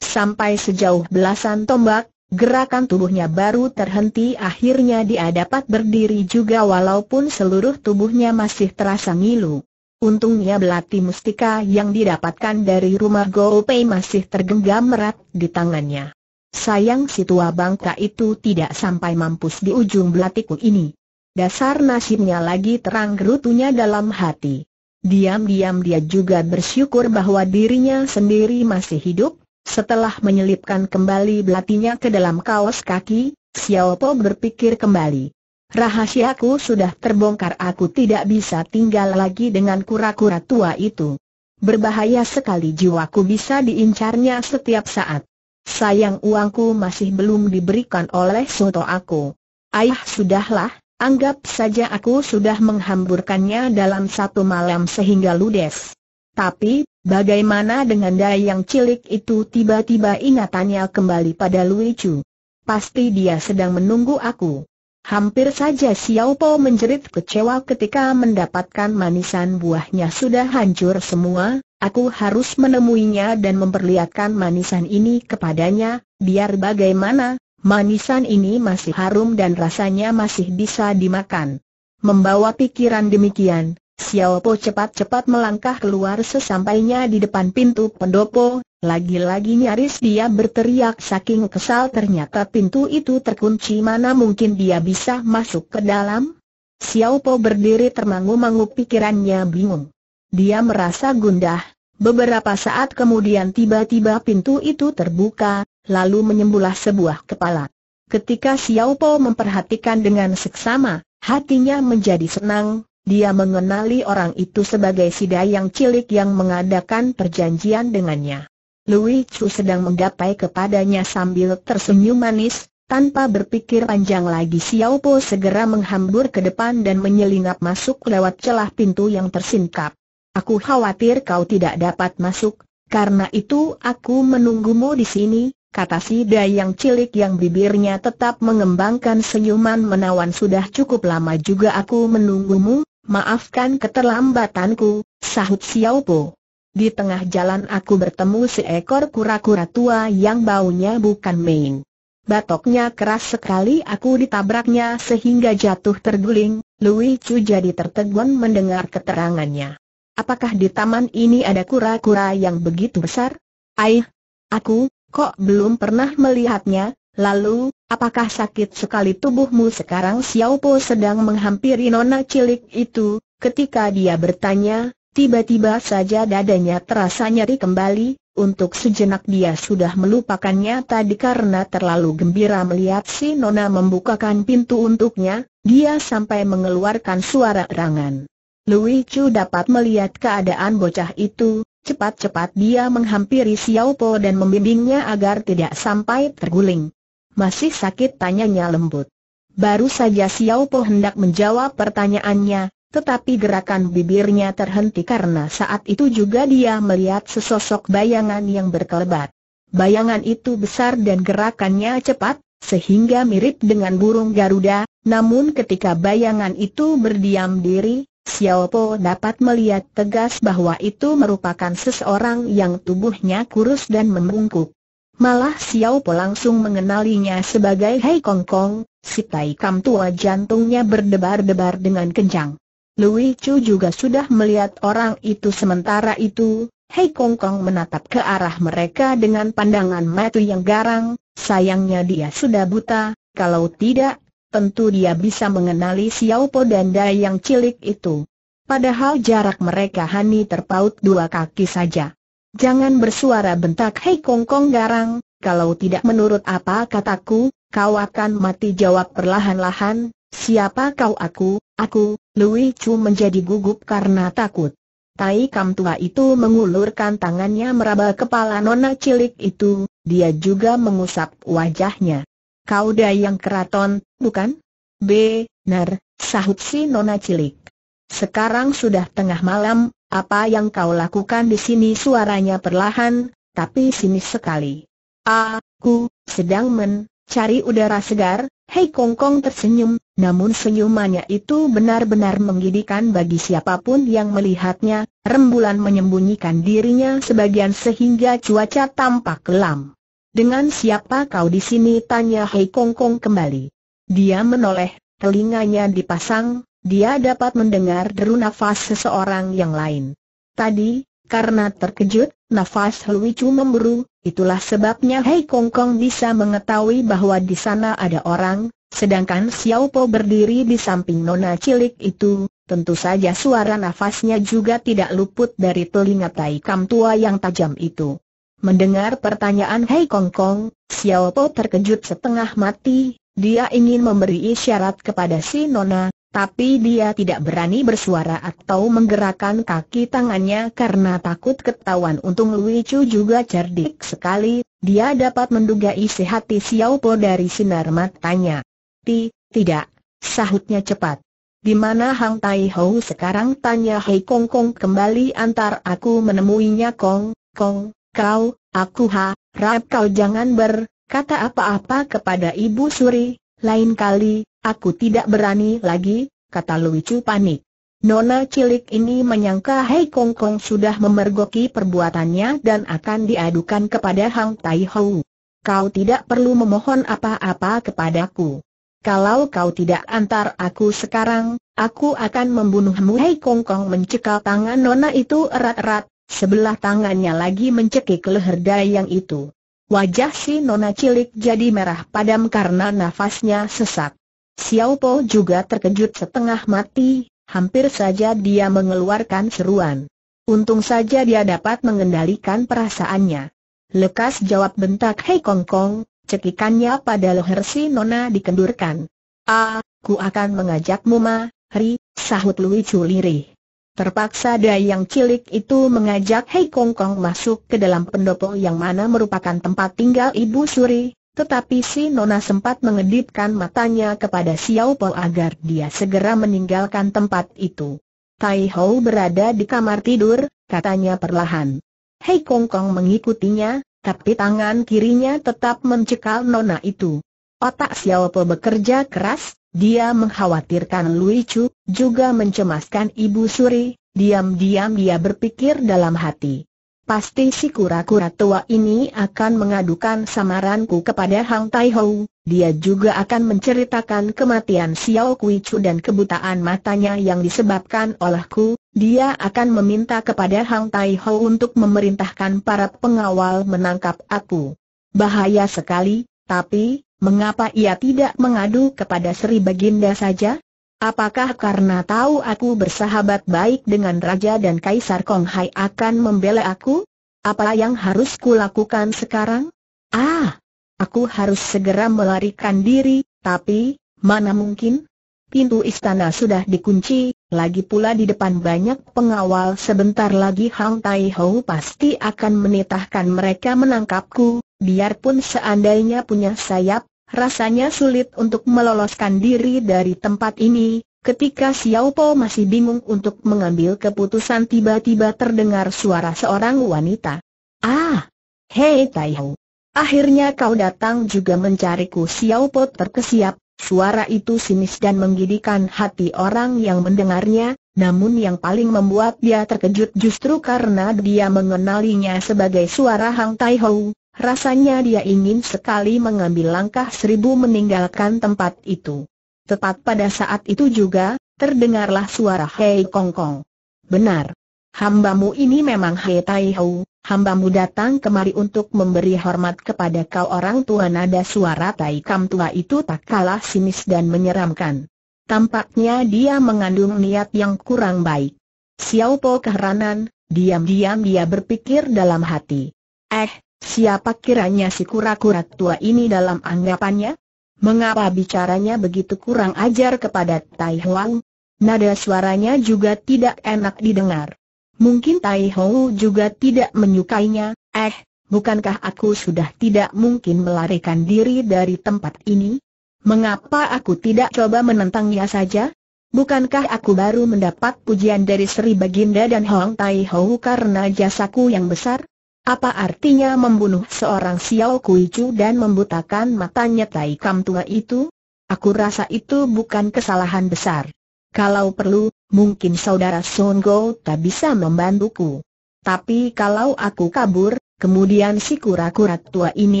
Sampai sejauh belasan tombak, gerakan tubuhnya baru terhenti akhirnya dia dapat berdiri juga walaupun seluruh tubuhnya masih terasa ngilu. Untungnya belati mustika yang didapatkan dari rumah Goupei masih tergenggam erat di tangannya. Sayang si tua bangka itu tidak sampai mampus di ujung belatiku ini. Dasar nasibnya lagi terang gerutunya dalam hati. Diam-diam dia juga bersyukur bahwa dirinya sendiri masih hidup. Setelah menyelipkan kembali belatinya ke dalam kaos kaki, Xiao Po berpikir kembali. Rahasiaku sudah terbongkar aku tidak bisa tinggal lagi dengan kura-kura tua itu. Berbahaya sekali jiwaku bisa diincarnya setiap saat. Sayang uangku masih belum diberikan oleh soto aku. Ayah sudahlah, Anggap saja aku sudah menghamburkannya dalam satu malam sehingga ludes. Tapi, bagaimana dengan daya yang cilik itu tiba-tiba ingatannya kembali pada Lui Chu. Pasti dia sedang menunggu aku. Hampir saja Xiao Po menjerit kecewa ketika mendapatkan manisan buahnya sudah hancur semua, aku harus menemuinya dan memperlihatkan manisan ini kepadanya, biar bagaimana, Manisan ini masih harum dan rasanya masih bisa dimakan. Membawa pikiran demikian, Xiao Po cepat-cepat melangkah keluar sesampainya di depan pintu pendopo, lagi-lagi nyaris dia berteriak saking kesal ternyata pintu itu terkunci mana mungkin dia bisa masuk ke dalam? Xiao Po berdiri termangu-mangu pikirannya bingung. Dia merasa gundah, beberapa saat kemudian tiba-tiba pintu itu terbuka, lalu menyembulah sebuah kepala. Ketika Xiao Po memperhatikan dengan seksama, hatinya menjadi senang, dia mengenali orang itu sebagai si dayang cilik yang mengadakan perjanjian dengannya. Louis Chu sedang menggapai kepadanya sambil tersenyum manis, tanpa berpikir panjang lagi Xiao Po segera menghambur ke depan dan menyelinap masuk lewat celah pintu yang tersingkap. Aku khawatir kau tidak dapat masuk, karena itu aku menunggumu di sini, kata si dayang cilik yang bibirnya tetap mengembangkan senyuman menawan sudah cukup lama juga aku menunggumu, maafkan keterlambatanku, sahut Xiao Po. Di tengah jalan aku bertemu seekor kura-kura tua yang baunya bukan main. Batoknya keras sekali aku ditabraknya sehingga jatuh terguling, Lui Chu jadi tertegun mendengar keterangannya. Apakah di taman ini ada kura-kura yang begitu besar? Aih, aku, Kok belum pernah melihatnya? Lalu, apakah sakit sekali tubuhmu sekarang Xiao Po sedang menghampiri nona cilik itu? Ketika dia bertanya, tiba-tiba saja dadanya terasa nyeri kembali, untuk sejenak dia sudah melupakannya tadi karena terlalu gembira melihat si Nona membukakan pintu untuknya, dia sampai mengeluarkan suara erangan. Louis Chu dapat melihat keadaan bocah itu, Cepat-cepat dia menghampiri Xiao Po dan membimbingnya agar tidak sampai terguling. Masih sakit tanyanya lembut. Baru saja Xiao Po hendak menjawab pertanyaannya, tetapi gerakan bibirnya terhenti karena saat itu juga dia melihat sesosok bayangan yang berkelebat. Bayangan itu besar dan gerakannya cepat, sehingga mirip dengan burung Garuda, namun ketika bayangan itu berdiam diri, Xiaopo dapat melihat tegas bahwa itu merupakan seseorang yang tubuhnya kurus dan membungkuk. Malah Xiaopo langsung mengenalinya sebagai Hai Kong Kong, si Tai tua jantungnya berdebar-debar dengan kencang. Lui Chu juga sudah melihat orang itu sementara itu, Hai Kong Kong menatap ke arah mereka dengan pandangan mati yang garang, sayangnya dia sudah buta, kalau tidak tentu dia bisa mengenali Xiao Po Danda yang cilik itu. Padahal jarak mereka hanya terpaut dua kaki saja. Jangan bersuara bentak Hei Kong Kong Garang, kalau tidak menurut apa kataku, kau akan mati jawab perlahan-lahan, siapa kau aku, aku, Lui Chu menjadi gugup karena takut. Tai Kam Tua itu mengulurkan tangannya meraba kepala nona cilik itu, dia juga mengusap wajahnya. Kau dayang keraton, bukan? Benar, sahut si nona cilik. Sekarang sudah tengah malam, apa yang kau lakukan di sini suaranya perlahan, tapi sinis sekali. Aku sedang mencari udara segar, Hei kongkong tersenyum, namun senyumannya itu benar-benar menggidikan bagi siapapun yang melihatnya, rembulan menyembunyikan dirinya sebagian sehingga cuaca tampak kelam. Dengan siapa kau di sini? Tanya Hei Kong Kong kembali. Dia menoleh, telinganya dipasang, dia dapat mendengar deru nafas seseorang yang lain. Tadi, karena terkejut, nafas Chu memburu, itulah sebabnya Hei Kong Kong bisa mengetahui bahwa di sana ada orang, sedangkan Xiao Po berdiri di samping nona cilik itu, Tentu saja suara nafasnya juga tidak luput dari telinga Tai Kam tua yang tajam itu. Mendengar pertanyaan Hei Kong Kong, Xiao Po terkejut setengah mati, dia ingin memberi isyarat kepada si Nona, tapi dia tidak berani bersuara atau menggerakkan kaki tangannya karena takut ketahuan untung Lui Chu juga cerdik sekali, dia dapat menduga isi hati Xiao Po dari sinar matanya. Ti, tidak, sahutnya cepat. Di mana Hang Tai Hou sekarang tanya Hei Kong Kong kembali antar aku menemuinya Kong, Kong, Kau, aku ha, rap kau jangan ber kata apa-apa kepada Ibu Suri, lain kali, aku tidak berani lagi, kata Luicu panik. Nona cilik ini menyangka Hei Kong Kong sudah memergoki perbuatannya dan akan diadukan kepada Hang Tai Hou. Kau tidak perlu memohon apa-apa kepadaku. Kalau kau tidak antar aku sekarang, aku akan membunuhmu Hei Kong Kong mencekal tangan Nona itu erat-erat, Sebelah tangannya lagi mencekik leher dayang itu. Wajah si nona cilik jadi merah padam karena nafasnya sesak. Xiao Po juga terkejut setengah mati, hampir saja dia mengeluarkan seruan. Untung saja dia dapat mengendalikan perasaannya. Lekas jawab bentak Hei Kong Kong, cekikannya pada leher si nona dikendurkan. Aku ah, akan mengajakmu ma, Ri, sahut Lui lirih. Terpaksa Dayang yang cilik itu mengajak Hei Kong Kong masuk ke dalam pendopo yang mana merupakan tempat tinggal Ibu Suri, tetapi si Nona sempat mengedipkan matanya kepada Xiao Po agar dia segera meninggalkan tempat itu. Tai Ho berada di kamar tidur, katanya perlahan. Hei Kong Kong mengikutinya, tapi tangan kirinya tetap mencekal Nona itu. Otak Xiao Po bekerja keras, dia mengkhawatirkan Lui Chu, juga mencemaskan Ibu Suri, diam-diam dia berpikir dalam hati. Pasti si kura-kura tua ini akan mengadukan samaranku kepada Hang Tai Hou, dia juga akan menceritakan kematian Xiao Kui Chu dan kebutaan matanya yang disebabkan olehku, dia akan meminta kepada Hang Tai Hou untuk memerintahkan para pengawal menangkap aku. Bahaya sekali, tapi, Mengapa ia tidak mengadu kepada Sri Baginda saja? Apakah karena tahu aku bersahabat baik dengan Raja dan Kaisar Kong Hai akan membela aku? Apa yang harus kulakukan sekarang? Ah, aku harus segera melarikan diri, tapi, mana mungkin? Pintu istana sudah dikunci, lagi pula di depan banyak pengawal sebentar lagi Hang Tai Hou pasti akan menitahkan mereka menangkapku, biarpun seandainya punya sayap, rasanya sulit untuk meloloskan diri dari tempat ini. Ketika Xiao Po masih bingung untuk mengambil keputusan tiba-tiba terdengar suara seorang wanita. Ah! Hei Taihu! Akhirnya kau datang juga mencariku Xiao Po terkesiap, suara itu sinis dan menggidikan hati orang yang mendengarnya, namun yang paling membuat dia terkejut justru karena dia mengenalinya sebagai suara Hang Taihou, Rasanya dia ingin sekali mengambil langkah seribu meninggalkan tempat itu. Tepat pada saat itu juga, terdengarlah suara Hei Kong Kong. Benar. Hambamu ini memang Hei Tai Hou, hambamu datang kemari untuk memberi hormat kepada kau orang tua nada suara Tai Kam tua itu tak kalah sinis dan menyeramkan. Tampaknya dia mengandung niat yang kurang baik. Xiao Po keheranan, diam-diam dia berpikir dalam hati. Eh, Siapa kiranya si kura-kura tua ini dalam anggapannya? Mengapa bicaranya begitu kurang ajar kepada Tai Huang? Nada suaranya juga tidak enak didengar. Mungkin Tai Hou juga tidak menyukainya, eh, bukankah aku sudah tidak mungkin melarikan diri dari tempat ini? Mengapa aku tidak coba menentangnya saja? Bukankah aku baru mendapat pujian dari Sri Baginda dan Hong Tai Hou karena jasaku yang besar? Apa artinya membunuh seorang Xiao Kuicu dan membutakan matanya Tai Kam tua itu? Aku rasa itu bukan kesalahan besar. Kalau perlu, mungkin saudara Go tak bisa membantuku. Tapi kalau aku kabur, kemudian si kura-kura tua ini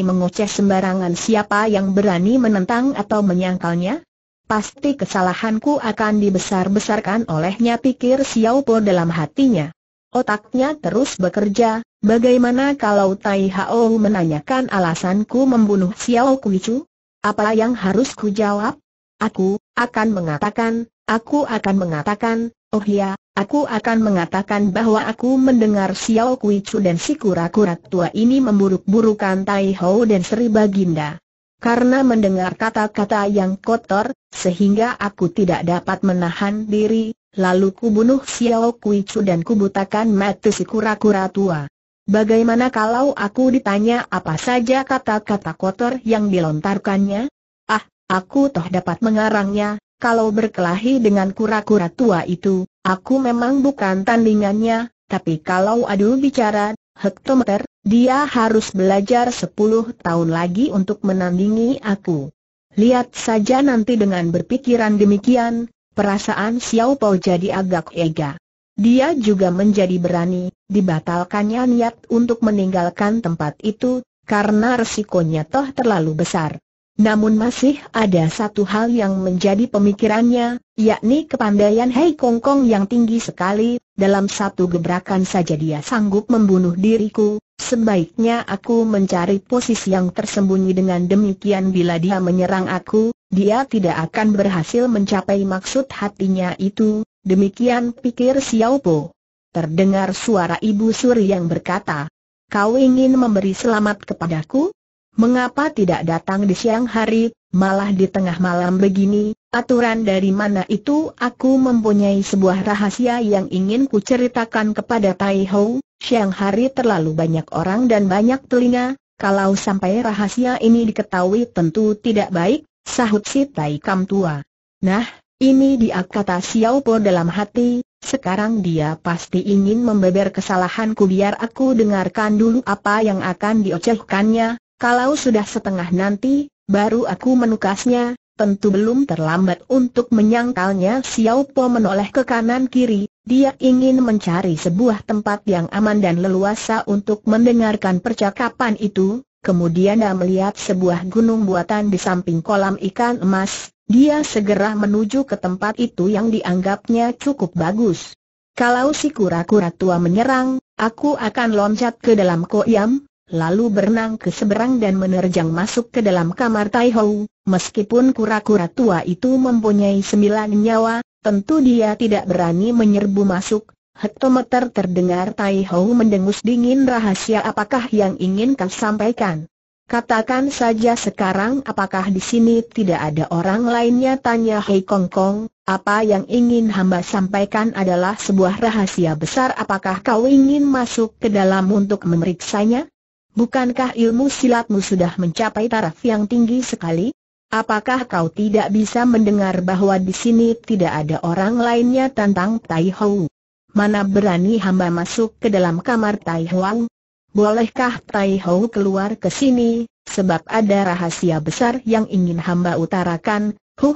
mengoceh sembarangan siapa yang berani menentang atau menyangkalnya? Pasti kesalahanku akan dibesar-besarkan olehnya pikir Xiao Po dalam hatinya. Otaknya terus bekerja, bagaimana kalau Tai Hao menanyakan alasanku membunuh Xiao Kuichu? Apa yang harus ku jawab? Aku, akan mengatakan, aku akan mengatakan, oh ya, aku akan mengatakan bahwa aku mendengar Xiao Kuichu dan si kura-kura tua ini memburuk-burukan Tai Hao dan Sri Baginda. Karena mendengar kata-kata yang kotor, sehingga aku tidak dapat menahan diri, lalu kubunuh Xiao Kuicu dan kubutakan mati si kura-kura tua. Bagaimana kalau aku ditanya apa saja kata-kata kotor yang dilontarkannya? Ah, aku toh dapat mengarangnya, kalau berkelahi dengan kura-kura tua itu, aku memang bukan tandingannya, tapi kalau adu bicara, hektometer, dia harus belajar sepuluh tahun lagi untuk menandingi aku. Lihat saja nanti dengan berpikiran demikian, Perasaan Xiao Pao jadi agak ega. Dia juga menjadi berani, dibatalkannya niat untuk meninggalkan tempat itu, karena resikonya toh terlalu besar. Namun masih ada satu hal yang menjadi pemikirannya, yakni kepandaian Hei Kong Kong yang tinggi sekali, dalam satu gebrakan saja dia sanggup membunuh diriku, Sebaiknya aku mencari posisi yang tersembunyi dengan demikian bila dia menyerang aku, dia tidak akan berhasil mencapai maksud hatinya itu, demikian pikir Xiao Po. Terdengar suara Ibu Suri yang berkata, Kau ingin memberi selamat kepadaku? Mengapa tidak datang di siang hari, malah di tengah malam begini? Aturan dari mana itu aku mempunyai sebuah rahasia yang ingin kuceritakan kepada Tai Ho, siang hari terlalu banyak orang dan banyak telinga, kalau sampai rahasia ini diketahui tentu tidak baik, sahut si Tai Kam tua. Nah, ini dia kata Xiao Po dalam hati, sekarang dia pasti ingin membeber kesalahanku biar aku dengarkan dulu apa yang akan diocehkannya, kalau sudah setengah nanti, baru aku menukasnya, tentu belum terlambat untuk menyangkalnya Xiao Po menoleh ke kanan kiri, dia ingin mencari sebuah tempat yang aman dan leluasa untuk mendengarkan percakapan itu, kemudian dia melihat sebuah gunung buatan di samping kolam ikan emas, dia segera menuju ke tempat itu yang dianggapnya cukup bagus. Kalau si kura-kura tua menyerang, aku akan loncat ke dalam koyam, lalu berenang ke seberang dan menerjang masuk ke dalam kamar Tai Hou. Meskipun kura-kura tua itu mempunyai sembilan nyawa, tentu dia tidak berani menyerbu masuk. Hektometer terdengar Tai Hou mendengus dingin rahasia apakah yang ingin kau sampaikan. Katakan saja sekarang apakah di sini tidak ada orang lainnya tanya Hei Kong Kong, apa yang ingin hamba sampaikan adalah sebuah rahasia besar apakah kau ingin masuk ke dalam untuk memeriksanya? Bukankah ilmu silatmu sudah mencapai taraf yang tinggi sekali? Apakah kau tidak bisa mendengar bahwa di sini tidak ada orang lainnya tentang Tai Hou? Mana berani hamba masuk ke dalam kamar Tai Hong? Bolehkah Tai Hou keluar ke sini, sebab ada rahasia besar yang ingin hamba utarakan, huh?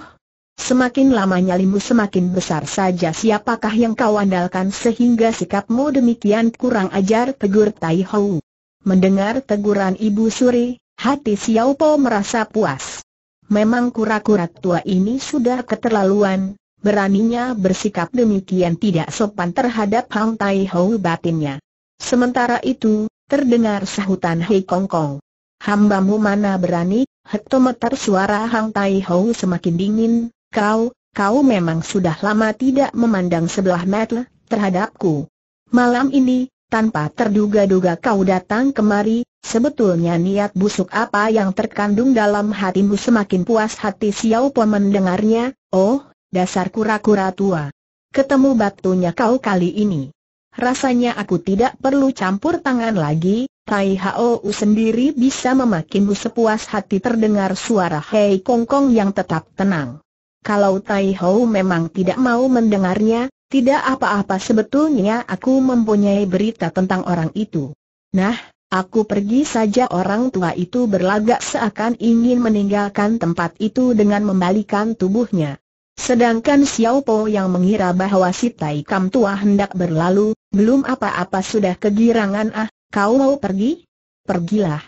Semakin lamanya nyalimu semakin besar saja siapakah yang kau andalkan sehingga sikapmu demikian kurang ajar tegur Tai Hou. Mendengar teguran Ibu Suri, hati Xiao Po merasa puas. Memang kura-kura tua ini sudah keterlaluan, beraninya bersikap demikian tidak sopan terhadap Hang Tai Hou batinnya. Sementara itu, terdengar sahutan Hei Kong Kong. Hambamu mana berani, hektometer suara Hang Tai Hou semakin dingin, kau, kau memang sudah lama tidak memandang sebelah mata terhadapku. Malam ini, tanpa terduga-duga kau datang kemari, Sebetulnya niat busuk apa yang terkandung dalam hatimu semakin puas hati Xiao Po mendengarnya, oh, dasar kura-kura tua. Ketemu batunya kau kali ini. Rasanya aku tidak perlu campur tangan lagi, Tai Haou sendiri bisa memakimu sepuas hati terdengar suara Hei Kong Kong yang tetap tenang. Kalau Tai Hou memang tidak mau mendengarnya, tidak apa-apa sebetulnya aku mempunyai berita tentang orang itu. Nah, Aku pergi saja orang tua itu berlagak seakan ingin meninggalkan tempat itu dengan membalikan tubuhnya. Sedangkan Xiao Po yang mengira bahwa si Tai Kam tua hendak berlalu, belum apa-apa sudah kegirangan ah, kau mau pergi? Pergilah.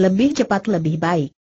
Lebih cepat lebih baik.